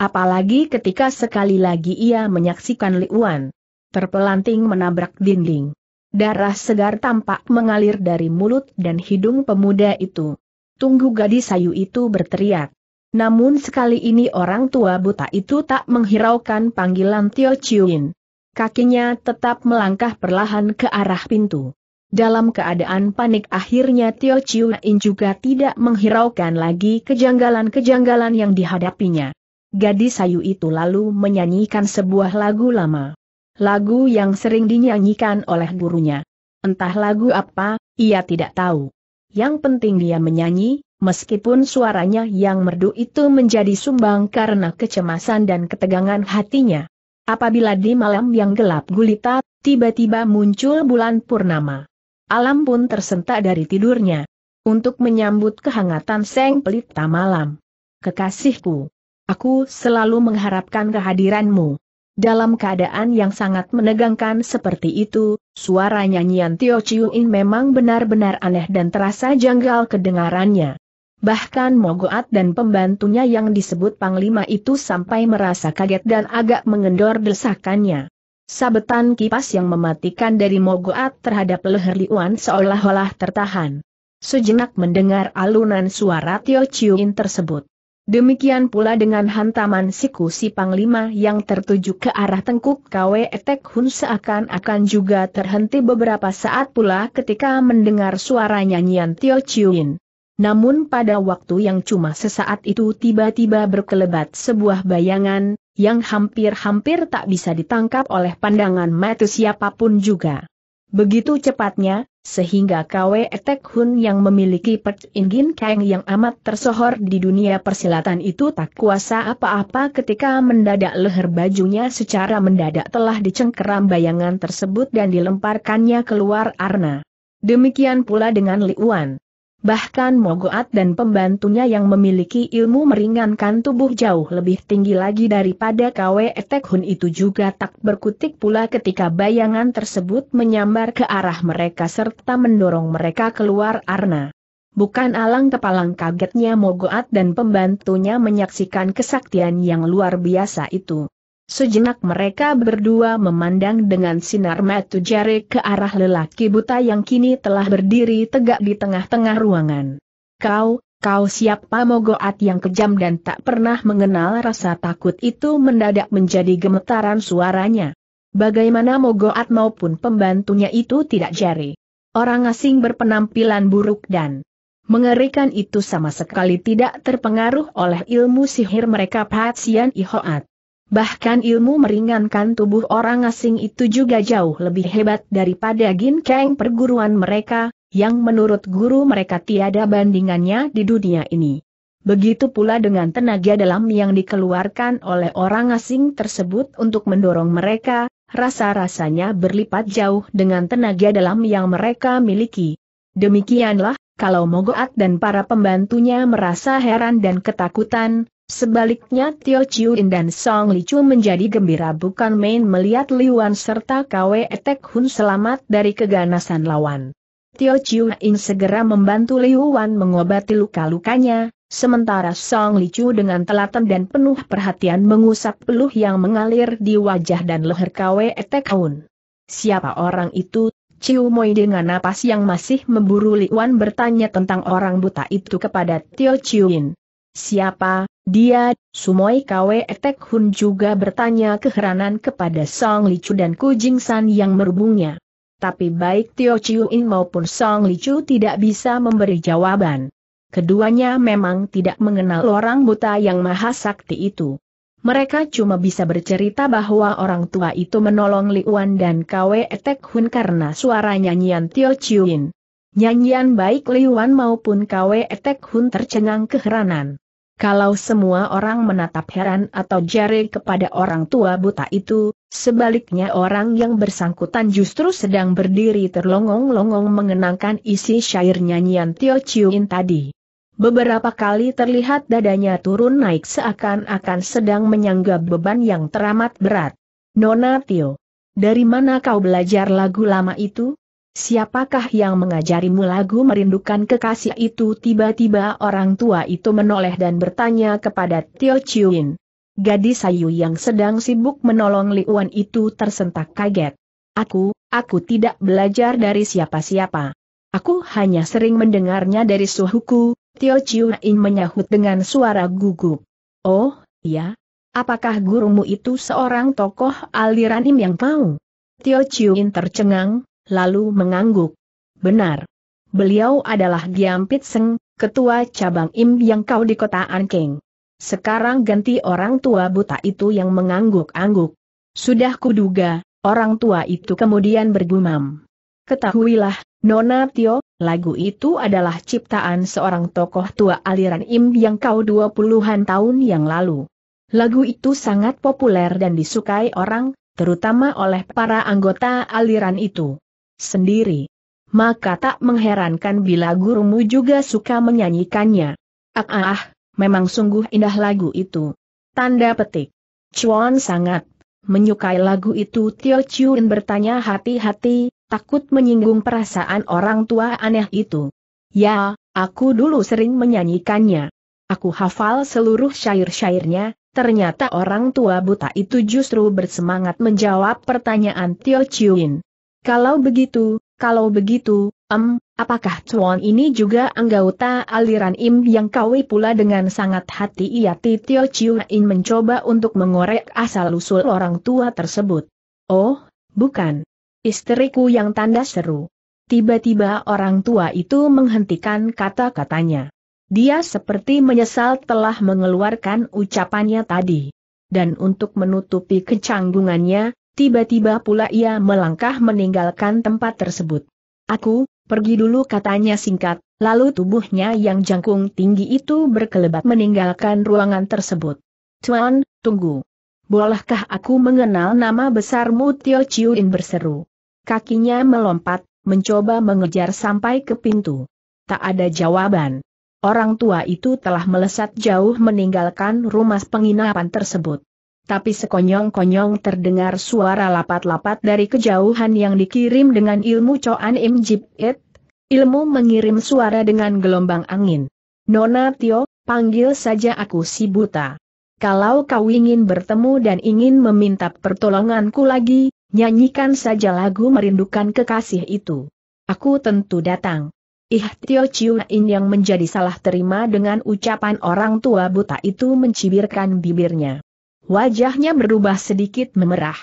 Apalagi ketika sekali lagi ia menyaksikan Li Wan. Terpelanting menabrak dinding. Darah segar tampak mengalir dari mulut dan hidung pemuda itu tunggu gadis sayu itu berteriak. Namun sekali ini orang tua buta itu tak menghiraukan panggilan Tio Chiuin. Kakinya tetap melangkah perlahan ke arah pintu. Dalam keadaan panik akhirnya Tio Chiuin juga tidak menghiraukan lagi kejanggalan-kejanggalan yang dihadapinya. Gadis sayu itu lalu menyanyikan sebuah lagu lama. Lagu yang sering dinyanyikan oleh gurunya. Entah lagu apa, ia tidak tahu. Yang penting dia menyanyi, meskipun suaranya yang merdu itu menjadi sumbang karena kecemasan dan ketegangan hatinya. Apabila di malam yang gelap gulita, tiba-tiba muncul bulan purnama. Alam pun tersentak dari tidurnya. Untuk menyambut kehangatan seng pelita malam. Kekasihku, aku selalu mengharapkan kehadiranmu. Dalam keadaan yang sangat menegangkan seperti itu, suara nyanyian Tio Chiu In memang benar-benar aneh dan terasa janggal kedengarannya. Bahkan Mogoat dan pembantunya yang disebut Panglima itu sampai merasa kaget dan agak mengendor desakannya. Sabetan kipas yang mematikan dari Mogoat terhadap leher Liuan seolah-olah tertahan. Sejenak mendengar alunan suara Tio Chiu In tersebut. Demikian pula dengan hantaman siku si Panglima yang tertuju ke arah tengkuk Kwe Etek Hun seakan-akan juga terhenti beberapa saat pula ketika mendengar suara nyanyian Tio Chiuin. Namun pada waktu yang cuma sesaat itu tiba-tiba berkelebat sebuah bayangan, yang hampir-hampir tak bisa ditangkap oleh pandangan mata siapapun juga. Begitu cepatnya, sehingga Kwe Etek Hun yang memiliki Pert Ingin Kang yang amat tersohor di dunia persilatan itu tak kuasa apa-apa ketika mendadak leher bajunya secara mendadak telah dicengkeram bayangan tersebut dan dilemparkannya keluar arna. Demikian pula dengan Liuan. Bahkan Mogoat dan pembantunya yang memiliki ilmu meringankan tubuh jauh lebih tinggi lagi daripada KW Etek Hun itu juga tak berkutik pula ketika bayangan tersebut menyambar ke arah mereka serta mendorong mereka keluar arna. Bukan alang kepalang kagetnya Mogoat dan pembantunya menyaksikan kesaktian yang luar biasa itu. Sejenak mereka berdua memandang dengan sinar mata jari ke arah lelaki buta yang kini telah berdiri tegak di tengah-tengah ruangan. Kau, kau siapa mogoat yang kejam dan tak pernah mengenal rasa takut itu mendadak menjadi gemetaran suaranya. Bagaimana mogoat maupun pembantunya itu tidak jari. Orang asing berpenampilan buruk dan mengerikan itu sama sekali tidak terpengaruh oleh ilmu sihir mereka Patsian Ihoat. Bahkan ilmu meringankan tubuh orang asing itu juga jauh lebih hebat daripada ginkeng perguruan mereka, yang menurut guru mereka tiada bandingannya di dunia ini. Begitu pula dengan tenaga dalam yang dikeluarkan oleh orang asing tersebut untuk mendorong mereka, rasa-rasanya berlipat jauh dengan tenaga dalam yang mereka miliki. Demikianlah, kalau Mogoat dan para pembantunya merasa heran dan ketakutan, Sebaliknya Tio Chiuin dan Song Li Chu menjadi gembira bukan main melihat Liwan serta Kwe Etek Hun selamat dari keganasan lawan. Tio Chiuin segera membantu Liwan mengobati luka-lukanya, sementara Song Li Chu dengan telaten dan penuh perhatian mengusap peluh yang mengalir di wajah dan leher Kwe Etek Hun. Siapa orang itu? Chiu Moi dengan napas yang masih memburu Liwan bertanya tentang orang buta itu kepada Tio Chiuin. Siapa, dia, Sumoi Kwe Etek Hun juga bertanya keheranan kepada Song Li Chu dan Kujing San yang merubungnya. Tapi baik Tio Chiu In maupun Song Li Chu tidak bisa memberi jawaban. Keduanya memang tidak mengenal orang buta yang maha sakti itu. Mereka cuma bisa bercerita bahwa orang tua itu menolong Liuan dan Kwe Etek Hun karena suara nyanyian Tio Chiu In. Nyanyian baik Liuan maupun Kwe Etek Hun tercengang keheranan. Kalau semua orang menatap heran atau jari kepada orang tua buta itu, sebaliknya orang yang bersangkutan justru sedang berdiri terlongong-longong mengenangkan isi syair nyanyian Tio Chiuin tadi. Beberapa kali terlihat dadanya turun naik seakan-akan sedang menyanggap beban yang teramat berat. Nona Tio, dari mana kau belajar lagu lama itu? Siapakah yang mengajarimu lagu merindukan kekasih itu? Tiba-tiba orang tua itu menoleh dan bertanya kepada Tio Chiuin. Gadis sayu yang sedang sibuk menolong Liuan itu tersentak kaget. Aku, aku tidak belajar dari siapa-siapa. Aku hanya sering mendengarnya dari suhuku, Tio Chiuin menyahut dengan suara gugup. Oh, ya. Apakah gurumu itu seorang tokoh aliran im yang tahu? Tio Chiuin tercengang, lalu mengangguk. Benar. Beliau adalah Giam Pitseng, ketua cabang Im yang kau di kota Anking. Sekarang ganti orang tua buta itu yang mengangguk-angguk. Sudah kuduga, orang tua itu kemudian bergumam. Ketahuilah, Nona Tio, lagu itu adalah ciptaan seorang tokoh tua aliran Im yang kau dua puluhan tahun yang lalu. Lagu itu sangat populer dan disukai orang, terutama oleh para anggota aliran itu sendiri. Maka tak mengherankan bila gurumu juga suka menyanyikannya. Ah, ah, ah memang sungguh indah lagu itu. Tanda petik. Chuan sangat menyukai lagu itu Tio Chuan bertanya hati-hati, takut menyinggung perasaan orang tua aneh itu. Ya, aku dulu sering menyanyikannya. Aku hafal seluruh syair-syairnya, ternyata orang tua buta itu justru bersemangat menjawab pertanyaan Tio Chun. Kalau begitu, kalau begitu, em, apakah Chuan ini juga anggota aliran Im yang kawi pula dengan sangat hati ia Tio Chiu In mencoba untuk mengorek asal-usul orang tua tersebut. Oh, bukan. Istriku yang tanda seru. Tiba-tiba orang tua itu menghentikan kata-katanya. Dia seperti menyesal telah mengeluarkan ucapannya tadi. Dan untuk menutupi kecanggungannya, Tiba-tiba pula ia melangkah meninggalkan tempat tersebut. Aku, pergi dulu katanya singkat, lalu tubuhnya yang jangkung tinggi itu berkelebat meninggalkan ruangan tersebut. Tuan, tunggu. Bolehkah aku mengenal nama besarmu Tio Chiuin berseru. Kakinya melompat, mencoba mengejar sampai ke pintu. Tak ada jawaban. Orang tua itu telah melesat jauh meninggalkan rumah penginapan tersebut tapi sekonyong-konyong terdengar suara lapat-lapat dari kejauhan yang dikirim dengan ilmu Coan Im Jip It. Ilmu mengirim suara dengan gelombang angin. Nona Tio, panggil saja aku si buta. Kalau kau ingin bertemu dan ingin meminta pertolonganku lagi, nyanyikan saja lagu merindukan kekasih itu. Aku tentu datang. Ih Tio Chiuin yang menjadi salah terima dengan ucapan orang tua buta itu mencibirkan bibirnya. Wajahnya berubah sedikit memerah.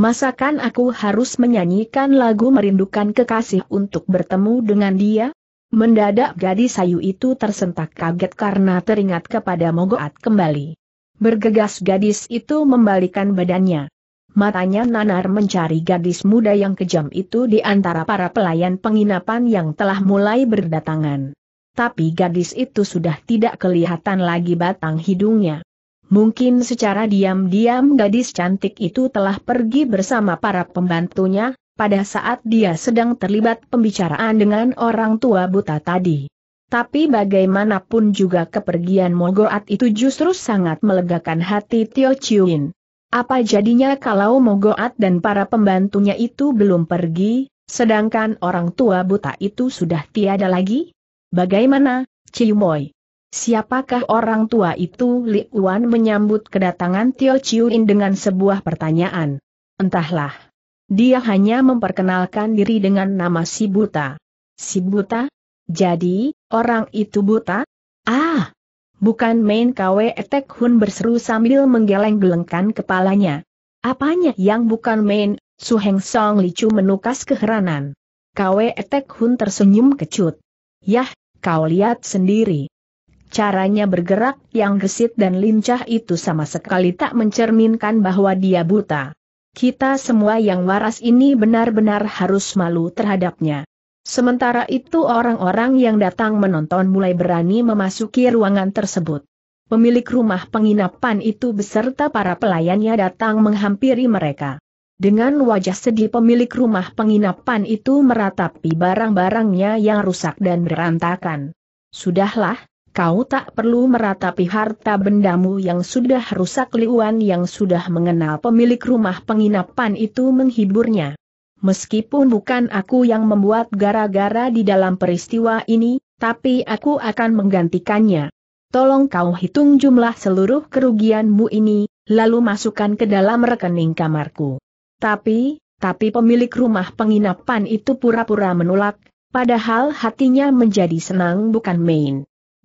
Masakan aku harus menyanyikan lagu merindukan kekasih untuk bertemu dengan dia? Mendadak gadis sayu itu tersentak kaget karena teringat kepada Mogoat kembali. Bergegas gadis itu membalikan badannya. Matanya nanar mencari gadis muda yang kejam itu di antara para pelayan penginapan yang telah mulai berdatangan. Tapi gadis itu sudah tidak kelihatan lagi batang hidungnya. Mungkin secara diam-diam gadis cantik itu telah pergi bersama para pembantunya, pada saat dia sedang terlibat pembicaraan dengan orang tua buta tadi. Tapi bagaimanapun juga kepergian Mogoat itu justru sangat melegakan hati Tio Chiuin. Apa jadinya kalau Mogoat dan para pembantunya itu belum pergi, sedangkan orang tua buta itu sudah tiada lagi? Bagaimana, Ciumoy? Siapakah orang tua itu? Li Wan menyambut kedatangan Tio Chiuin dengan sebuah pertanyaan. Entahlah. Dia hanya memperkenalkan diri dengan nama si buta. Si buta? Jadi, orang itu buta? Ah! Bukan main kawe Etek Hun berseru sambil menggeleng-gelengkan kepalanya. Apanya yang bukan main, Su Heng Song Licu menukas keheranan. Kawe Etek Hun tersenyum kecut. Yah, kau lihat sendiri. Caranya bergerak yang gesit dan lincah itu sama sekali tak mencerminkan bahwa dia buta. Kita semua yang waras ini benar-benar harus malu terhadapnya. Sementara itu orang-orang yang datang menonton mulai berani memasuki ruangan tersebut. Pemilik rumah penginapan itu beserta para pelayannya datang menghampiri mereka. Dengan wajah sedih pemilik rumah penginapan itu meratapi barang-barangnya yang rusak dan berantakan. Sudahlah, Kau tak perlu meratapi harta bendamu yang sudah rusak Liuan yang sudah mengenal pemilik rumah penginapan itu menghiburnya. Meskipun bukan aku yang membuat gara-gara di dalam peristiwa ini, tapi aku akan menggantikannya. Tolong kau hitung jumlah seluruh kerugianmu ini, lalu masukkan ke dalam rekening kamarku. Tapi, tapi pemilik rumah penginapan itu pura-pura menolak, padahal hatinya menjadi senang bukan main.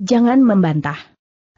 Jangan membantah.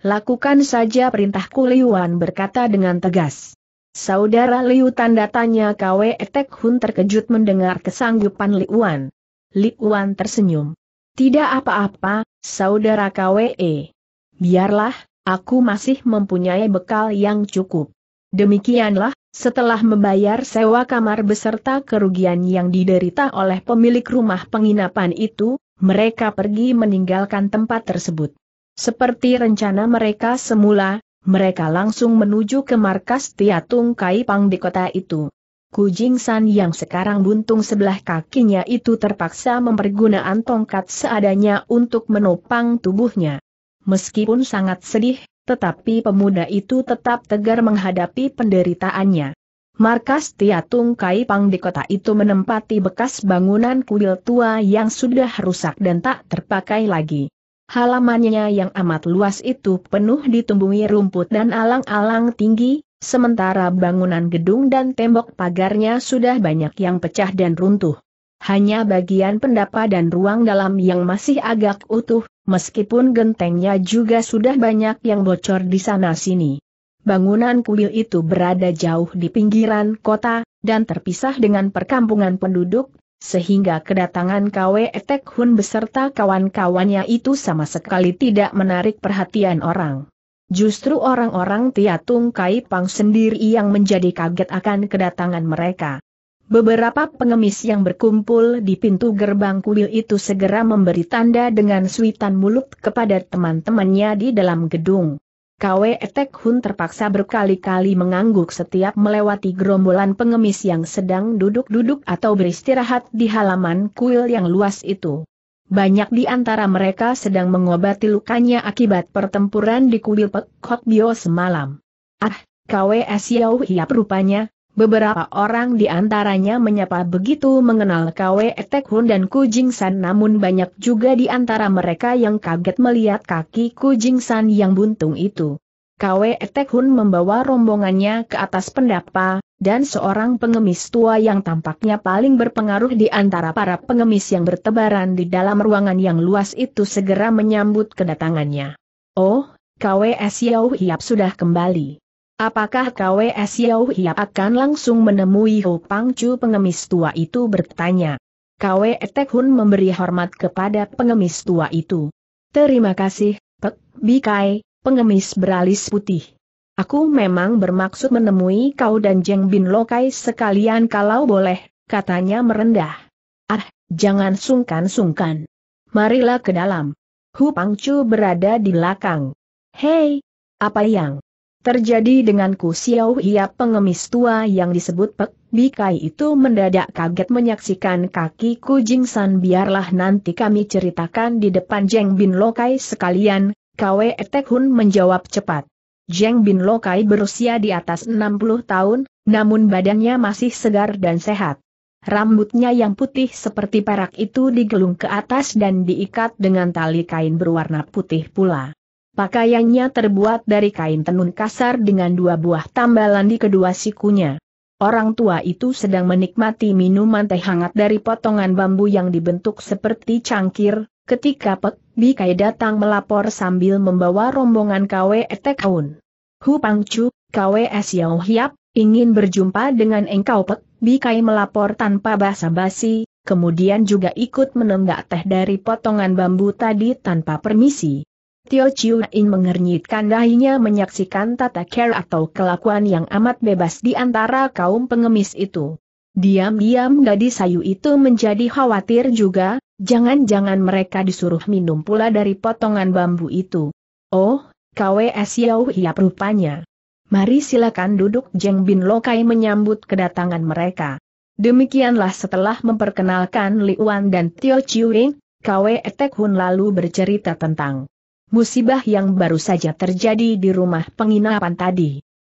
Lakukan saja perintahku Liuan berkata dengan tegas. Saudara Liu tanda tanya KW Etek Hun terkejut mendengar kesanggupan Liuan. Liuan tersenyum. Tidak apa-apa, saudara KWE. Biarlah, aku masih mempunyai bekal yang cukup. Demikianlah, setelah membayar sewa kamar beserta kerugian yang diderita oleh pemilik rumah penginapan itu, mereka pergi meninggalkan tempat tersebut. Seperti rencana mereka semula, mereka langsung menuju ke markas Tiatung Kaipang di kota itu. Kujing San yang sekarang buntung sebelah kakinya itu terpaksa mempergunakan tongkat seadanya untuk menopang tubuhnya. Meskipun sangat sedih, tetapi pemuda itu tetap tegar menghadapi penderitaannya. Markas Tiatung Kaipang di kota itu menempati bekas bangunan kuil tua yang sudah rusak dan tak terpakai lagi. Halamannya yang amat luas itu penuh ditumbuhi rumput dan alang-alang tinggi, sementara bangunan gedung dan tembok pagarnya sudah banyak yang pecah dan runtuh. Hanya bagian pendapa dan ruang dalam yang masih agak utuh, meskipun gentengnya juga sudah banyak yang bocor di sana-sini bangunan kuil itu berada jauh di pinggiran kota, dan terpisah dengan perkampungan penduduk, sehingga kedatangan KW Tek Hun beserta kawan-kawannya itu sama sekali tidak menarik perhatian orang. Justru orang-orang Tiatung Kai Pang sendiri yang menjadi kaget akan kedatangan mereka. Beberapa pengemis yang berkumpul di pintu gerbang kuil itu segera memberi tanda dengan suitan mulut kepada teman-temannya di dalam gedung. Kwetek Tek Hun terpaksa berkali-kali mengangguk setiap melewati gerombolan pengemis yang sedang duduk-duduk atau beristirahat di halaman kuil yang luas itu. Banyak di antara mereka sedang mengobati lukanya akibat pertempuran di kuil Pek Bio semalam. Ah, Kwe Yau Hiap rupanya, Beberapa orang di antaranya menyapa begitu mengenal Kwe Etekhun dan Ku San namun banyak juga di antara mereka yang kaget melihat kaki Ku San yang buntung itu. Kwe Etekhun membawa rombongannya ke atas pendapa, dan seorang pengemis tua yang tampaknya paling berpengaruh di antara para pengemis yang bertebaran di dalam ruangan yang luas itu segera menyambut kedatangannya. Oh, Kwe Siau Hiap sudah kembali. Apakah KWS Yau Hia akan langsung menemui Ho Pang pengemis tua itu bertanya. KW Etek Hun memberi hormat kepada pengemis tua itu. Terima kasih, Pek, Bikai, pengemis beralis putih. Aku memang bermaksud menemui kau dan Jeng Bin Lokai sekalian kalau boleh, katanya merendah. Ah, jangan sungkan-sungkan. Marilah ke dalam. Hu Pangcu berada di belakang. Hei, apa yang? Terjadi denganku Xiao Hia pengemis tua yang disebut Pek, Bikai itu mendadak kaget menyaksikan kaki Kujing San biarlah nanti kami ceritakan di depan Jeng Bin Lokai sekalian, Kwe Etek Hun menjawab cepat. Jeng Bin Lokai berusia di atas 60 tahun, namun badannya masih segar dan sehat. Rambutnya yang putih seperti perak itu digelung ke atas dan diikat dengan tali kain berwarna putih pula. Pakaiannya terbuat dari kain tenun kasar dengan dua buah tambalan di kedua sikunya. Orang tua itu sedang menikmati minuman teh hangat dari potongan bambu yang dibentuk seperti cangkir, ketika Pek Bikai datang melapor sambil membawa rombongan KW e Tekaun. Hu Pangcu, kwe Xiao Hiap, ingin berjumpa dengan engkau Pek Bikai melapor tanpa basa-basi, kemudian juga ikut menenggak teh dari potongan bambu tadi tanpa permisi. Tio Chiu In mengernyitkan dahinya menyaksikan tata care atau kelakuan yang amat bebas di antara kaum pengemis itu. Diam-diam gadis sayu itu menjadi khawatir juga, jangan-jangan mereka disuruh minum pula dari potongan bambu itu. Oh, KWS Yau Hiap rupanya. Mari silakan duduk Jeng Bin Lokai menyambut kedatangan mereka. Demikianlah setelah memperkenalkan Li Wan dan Tio Chiu In, KW Etek Hun lalu bercerita tentang musibah yang baru saja terjadi di rumah penginapan tadi.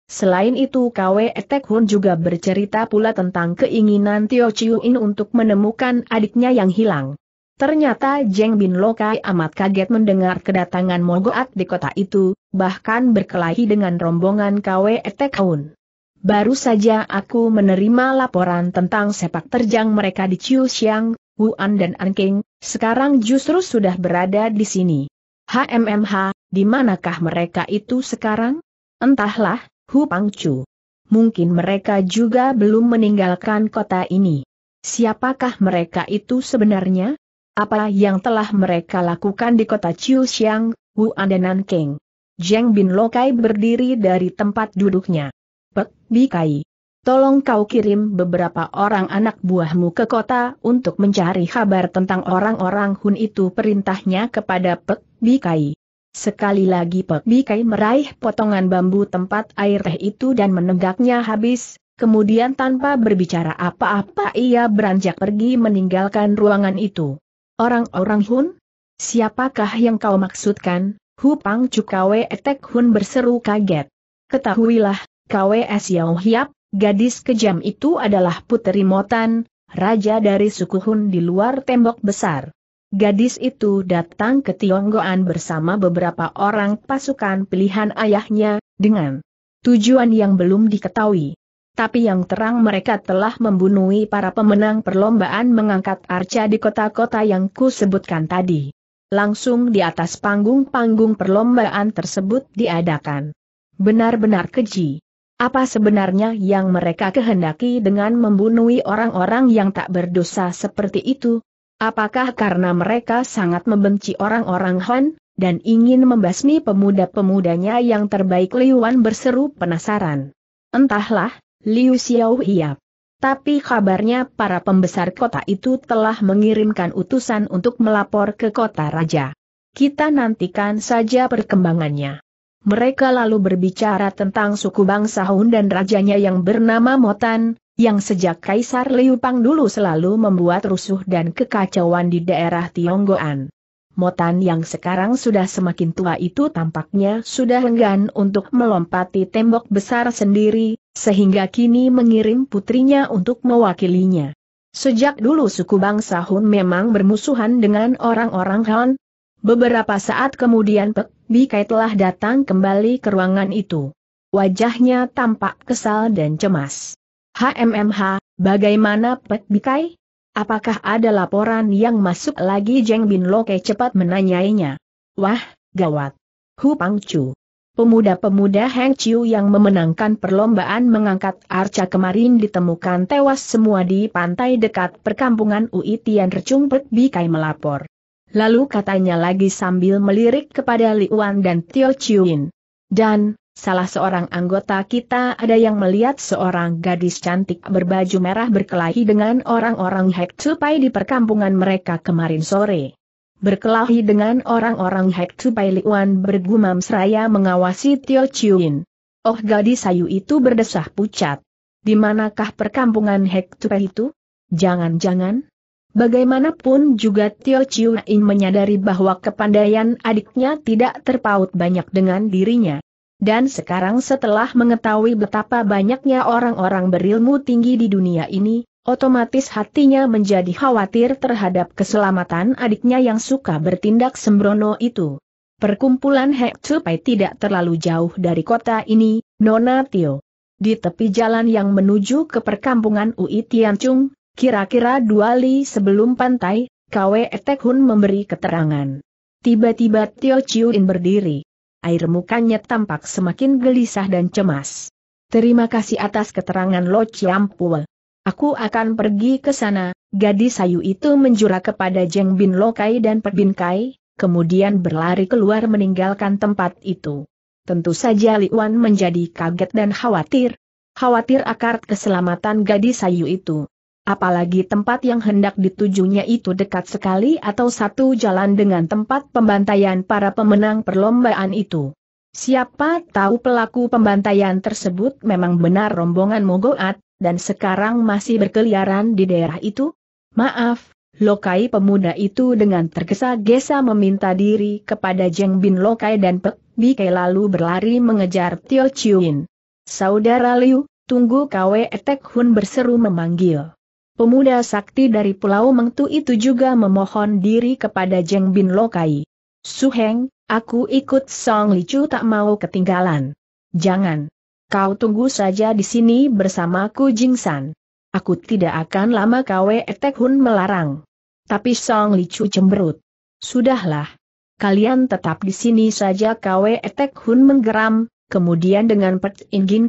Selain itu Kwe Etek Hun juga bercerita pula tentang keinginan Tio Chiuin untuk menemukan adiknya yang hilang. Ternyata Jeng Bin Lokai amat kaget mendengar kedatangan Mogoat di kota itu, bahkan berkelahi dengan rombongan Kwe Etek Hun. Baru saja aku menerima laporan tentang sepak terjang mereka di Chiu Xiang, An dan Anking, sekarang justru sudah berada di sini. HMMH, di manakah mereka itu sekarang? Entahlah, Hu Pangcu. Mungkin mereka juga belum meninggalkan kota ini. Siapakah mereka itu sebenarnya? Apa yang telah mereka lakukan di kota Chiu Xiang, Wu Andenan King? Jeng Bin Lokai berdiri dari tempat duduknya. Pek, Bikai. Tolong kau kirim beberapa orang anak buahmu ke kota untuk mencari kabar tentang orang-orang Hun itu perintahnya kepada Pek Bikai. Sekali lagi Pek Bikai meraih potongan bambu tempat air teh itu dan menegaknya habis, kemudian tanpa berbicara apa-apa ia beranjak pergi meninggalkan ruangan itu. Orang-orang Hun? Siapakah yang kau maksudkan? Hupang Cukawe Etek Hun berseru kaget. Ketahuilah, Kwe Siau Hiap, gadis kejam itu adalah puteri Motan, raja dari suku Hun di luar tembok besar. Gadis itu datang ke Tionggoan bersama beberapa orang pasukan pilihan ayahnya, dengan tujuan yang belum diketahui. Tapi yang terang mereka telah membunuh para pemenang perlombaan mengangkat arca di kota-kota yang kusebutkan tadi. Langsung di atas panggung-panggung perlombaan tersebut diadakan. Benar-benar keji. Apa sebenarnya yang mereka kehendaki dengan membunuh orang-orang yang tak berdosa seperti itu? Apakah karena mereka sangat membenci orang-orang Han, dan ingin membasmi pemuda-pemudanya yang terbaik Liuan berseru penasaran. Entahlah, Liu Xiao Hiap. Tapi kabarnya para pembesar kota itu telah mengirimkan utusan untuk melapor ke kota raja. Kita nantikan saja perkembangannya. Mereka lalu berbicara tentang suku bangsa Hun dan rajanya yang bernama Motan, yang sejak Kaisar Liu Pang dulu selalu membuat rusuh dan kekacauan di daerah Tionggoan. Motan yang sekarang sudah semakin tua itu tampaknya sudah enggan untuk melompati tembok besar sendiri, sehingga kini mengirim putrinya untuk mewakilinya. Sejak dulu suku bangsa Hun memang bermusuhan dengan orang-orang Han. Beberapa saat kemudian Pek Bikai telah datang kembali ke ruangan itu. Wajahnya tampak kesal dan cemas. HMMH, bagaimana Pek Bikai? Apakah ada laporan yang masuk lagi Jeng Bin Loke cepat menanyainya. Wah, gawat. Hu Pang Chu. Pemuda-pemuda Heng Chiu yang memenangkan perlombaan mengangkat arca kemarin ditemukan tewas semua di pantai dekat perkampungan Ui Tian Recung Pek Bikai melapor. Lalu katanya lagi sambil melirik kepada Liuan dan Tio Chiuin. Dan, Salah seorang anggota kita ada yang melihat seorang gadis cantik berbaju merah berkelahi dengan orang-orang Hek di perkampungan mereka kemarin sore. Berkelahi dengan orang-orang Hek Tsupai Liuan bergumam seraya mengawasi Tio Chiuin. Oh gadis sayu itu berdesah pucat. Di manakah perkampungan Hek itu? Jangan-jangan? Bagaimanapun juga Tio Chiuin menyadari bahwa kepandaian adiknya tidak terpaut banyak dengan dirinya. Dan sekarang setelah mengetahui betapa banyaknya orang-orang berilmu tinggi di dunia ini, otomatis hatinya menjadi khawatir terhadap keselamatan adiknya yang suka bertindak sembrono itu. Perkumpulan Hek Cupai tidak terlalu jauh dari kota ini, Nona Tio. Di tepi jalan yang menuju ke perkampungan Ui Tianchung, kira-kira dua li sebelum pantai, Kwe Etek Hun memberi keterangan. Tiba-tiba Tio Chiu In berdiri air mukanya tampak semakin gelisah dan cemas. Terima kasih atas keterangan Lo Chiampue. Aku akan pergi ke sana, gadis sayu itu menjura kepada Jeng Bin Lokai dan Pet Bin Kai, kemudian berlari keluar meninggalkan tempat itu. Tentu saja Li Wan menjadi kaget dan khawatir. Khawatir akar keselamatan gadis sayu itu. Apalagi tempat yang hendak ditujunya itu dekat sekali atau satu jalan dengan tempat pembantaian para pemenang perlombaan itu. Siapa tahu pelaku pembantaian tersebut memang benar rombongan Mogoat, dan sekarang masih berkeliaran di daerah itu? Maaf, Lokai pemuda itu dengan tergesa-gesa meminta diri kepada Jeng Bin Lokai dan Pek ke lalu berlari mengejar Tio Chiuin. Saudara Liu, tunggu Kwe Etek Hun berseru memanggil. Pemuda sakti dari Pulau Mengtu itu juga memohon diri kepada Jeng Bin Lokai. Suheng, aku ikut Song Licu tak mau ketinggalan. Jangan. Kau tunggu saja di sini bersamaku Jing San. Aku tidak akan lama Kwe Etek Hun melarang. Tapi Song Licu cemberut. Sudahlah. Kalian tetap di sini saja Kwe Etek Hun menggeram, Kemudian dengan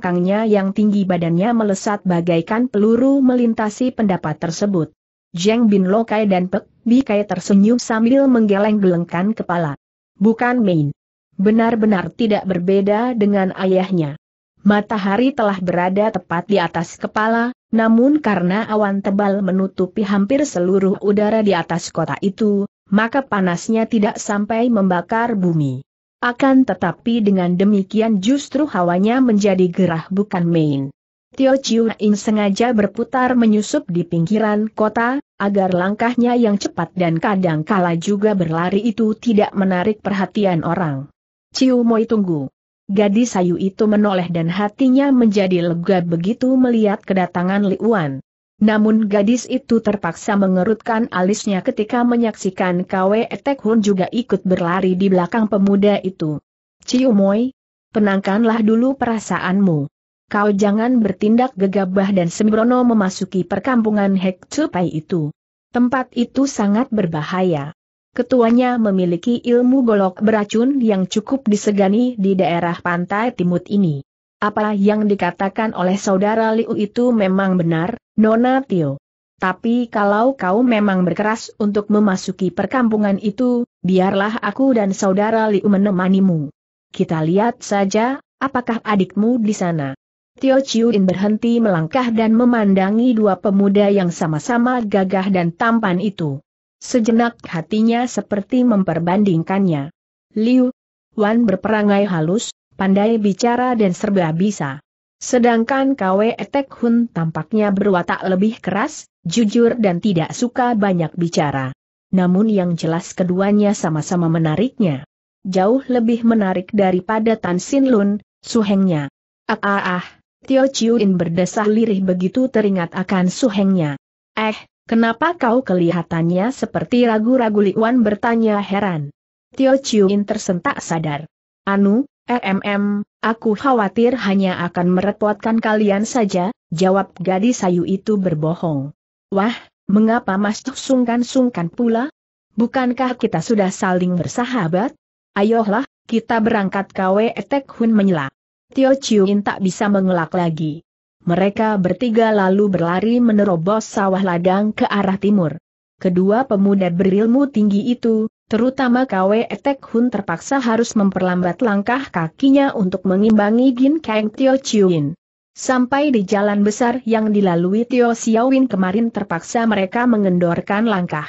kangnya yang tinggi badannya melesat bagaikan peluru melintasi pendapat tersebut. Jeng Bin Lokai dan Pek Bikai tersenyum sambil menggeleng-gelengkan kepala. Bukan main. Benar-benar tidak berbeda dengan ayahnya. Matahari telah berada tepat di atas kepala, namun karena awan tebal menutupi hampir seluruh udara di atas kota itu, maka panasnya tidak sampai membakar bumi. Akan tetapi dengan demikian justru hawanya menjadi gerah bukan main. Tio Chiuin sengaja berputar menyusup di pinggiran kota, agar langkahnya yang cepat dan kadang kala juga berlari itu tidak menarik perhatian orang. Ciu Moi tunggu. Gadis sayu itu menoleh dan hatinya menjadi lega begitu melihat kedatangan Liuan. Namun gadis itu terpaksa mengerutkan alisnya ketika menyaksikan Kwe Etek Hun juga ikut berlari di belakang pemuda itu. Ciu Moi, penangkanlah dulu perasaanmu. Kau jangan bertindak gegabah dan sembrono memasuki perkampungan Hek Cupai itu. Tempat itu sangat berbahaya. Ketuanya memiliki ilmu golok beracun yang cukup disegani di daerah pantai timur ini. Apa yang dikatakan oleh saudara Liu itu memang benar, Nona Tio. Tapi kalau kau memang berkeras untuk memasuki perkampungan itu, biarlah aku dan saudara Liu menemanimu. Kita lihat saja, apakah adikmu di sana. Tio Chiuin berhenti melangkah dan memandangi dua pemuda yang sama-sama gagah dan tampan itu. Sejenak hatinya seperti memperbandingkannya. Liu, Wan berperangai halus, pandai bicara dan serba bisa. Sedangkan KW Etek Hun tampaknya berwatak lebih keras, jujur dan tidak suka banyak bicara. Namun yang jelas keduanya sama-sama menariknya. Jauh lebih menarik daripada Tan Sin Lun, suhengnya. Ah ah ah, Tio Chiuin berdesah lirih begitu teringat akan suhengnya. Eh, kenapa kau kelihatannya seperti ragu-ragu Li Wan bertanya heran. Tio Chiuin tersentak sadar. Anu, RMM, aku khawatir hanya akan merepotkan kalian saja, jawab gadis sayu itu berbohong. Wah, mengapa Mas Tuh sungkan-sungkan pula? Bukankah kita sudah saling bersahabat? Ayolah, kita berangkat kawe. Etek Hun menyela. Tio Chiuin tak bisa mengelak lagi. Mereka bertiga lalu berlari menerobos sawah ladang ke arah timur. Kedua pemuda berilmu tinggi itu, Terutama Kwe Etek Hun terpaksa harus memperlambat langkah kakinya untuk mengimbangi Gin Kang Tio Chiuin. Sampai di jalan besar yang dilalui Tio Xiaowin kemarin terpaksa mereka mengendorkan langkah.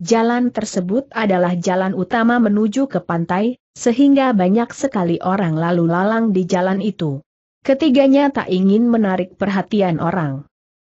Jalan tersebut adalah jalan utama menuju ke pantai, sehingga banyak sekali orang lalu lalang di jalan itu. Ketiganya tak ingin menarik perhatian orang.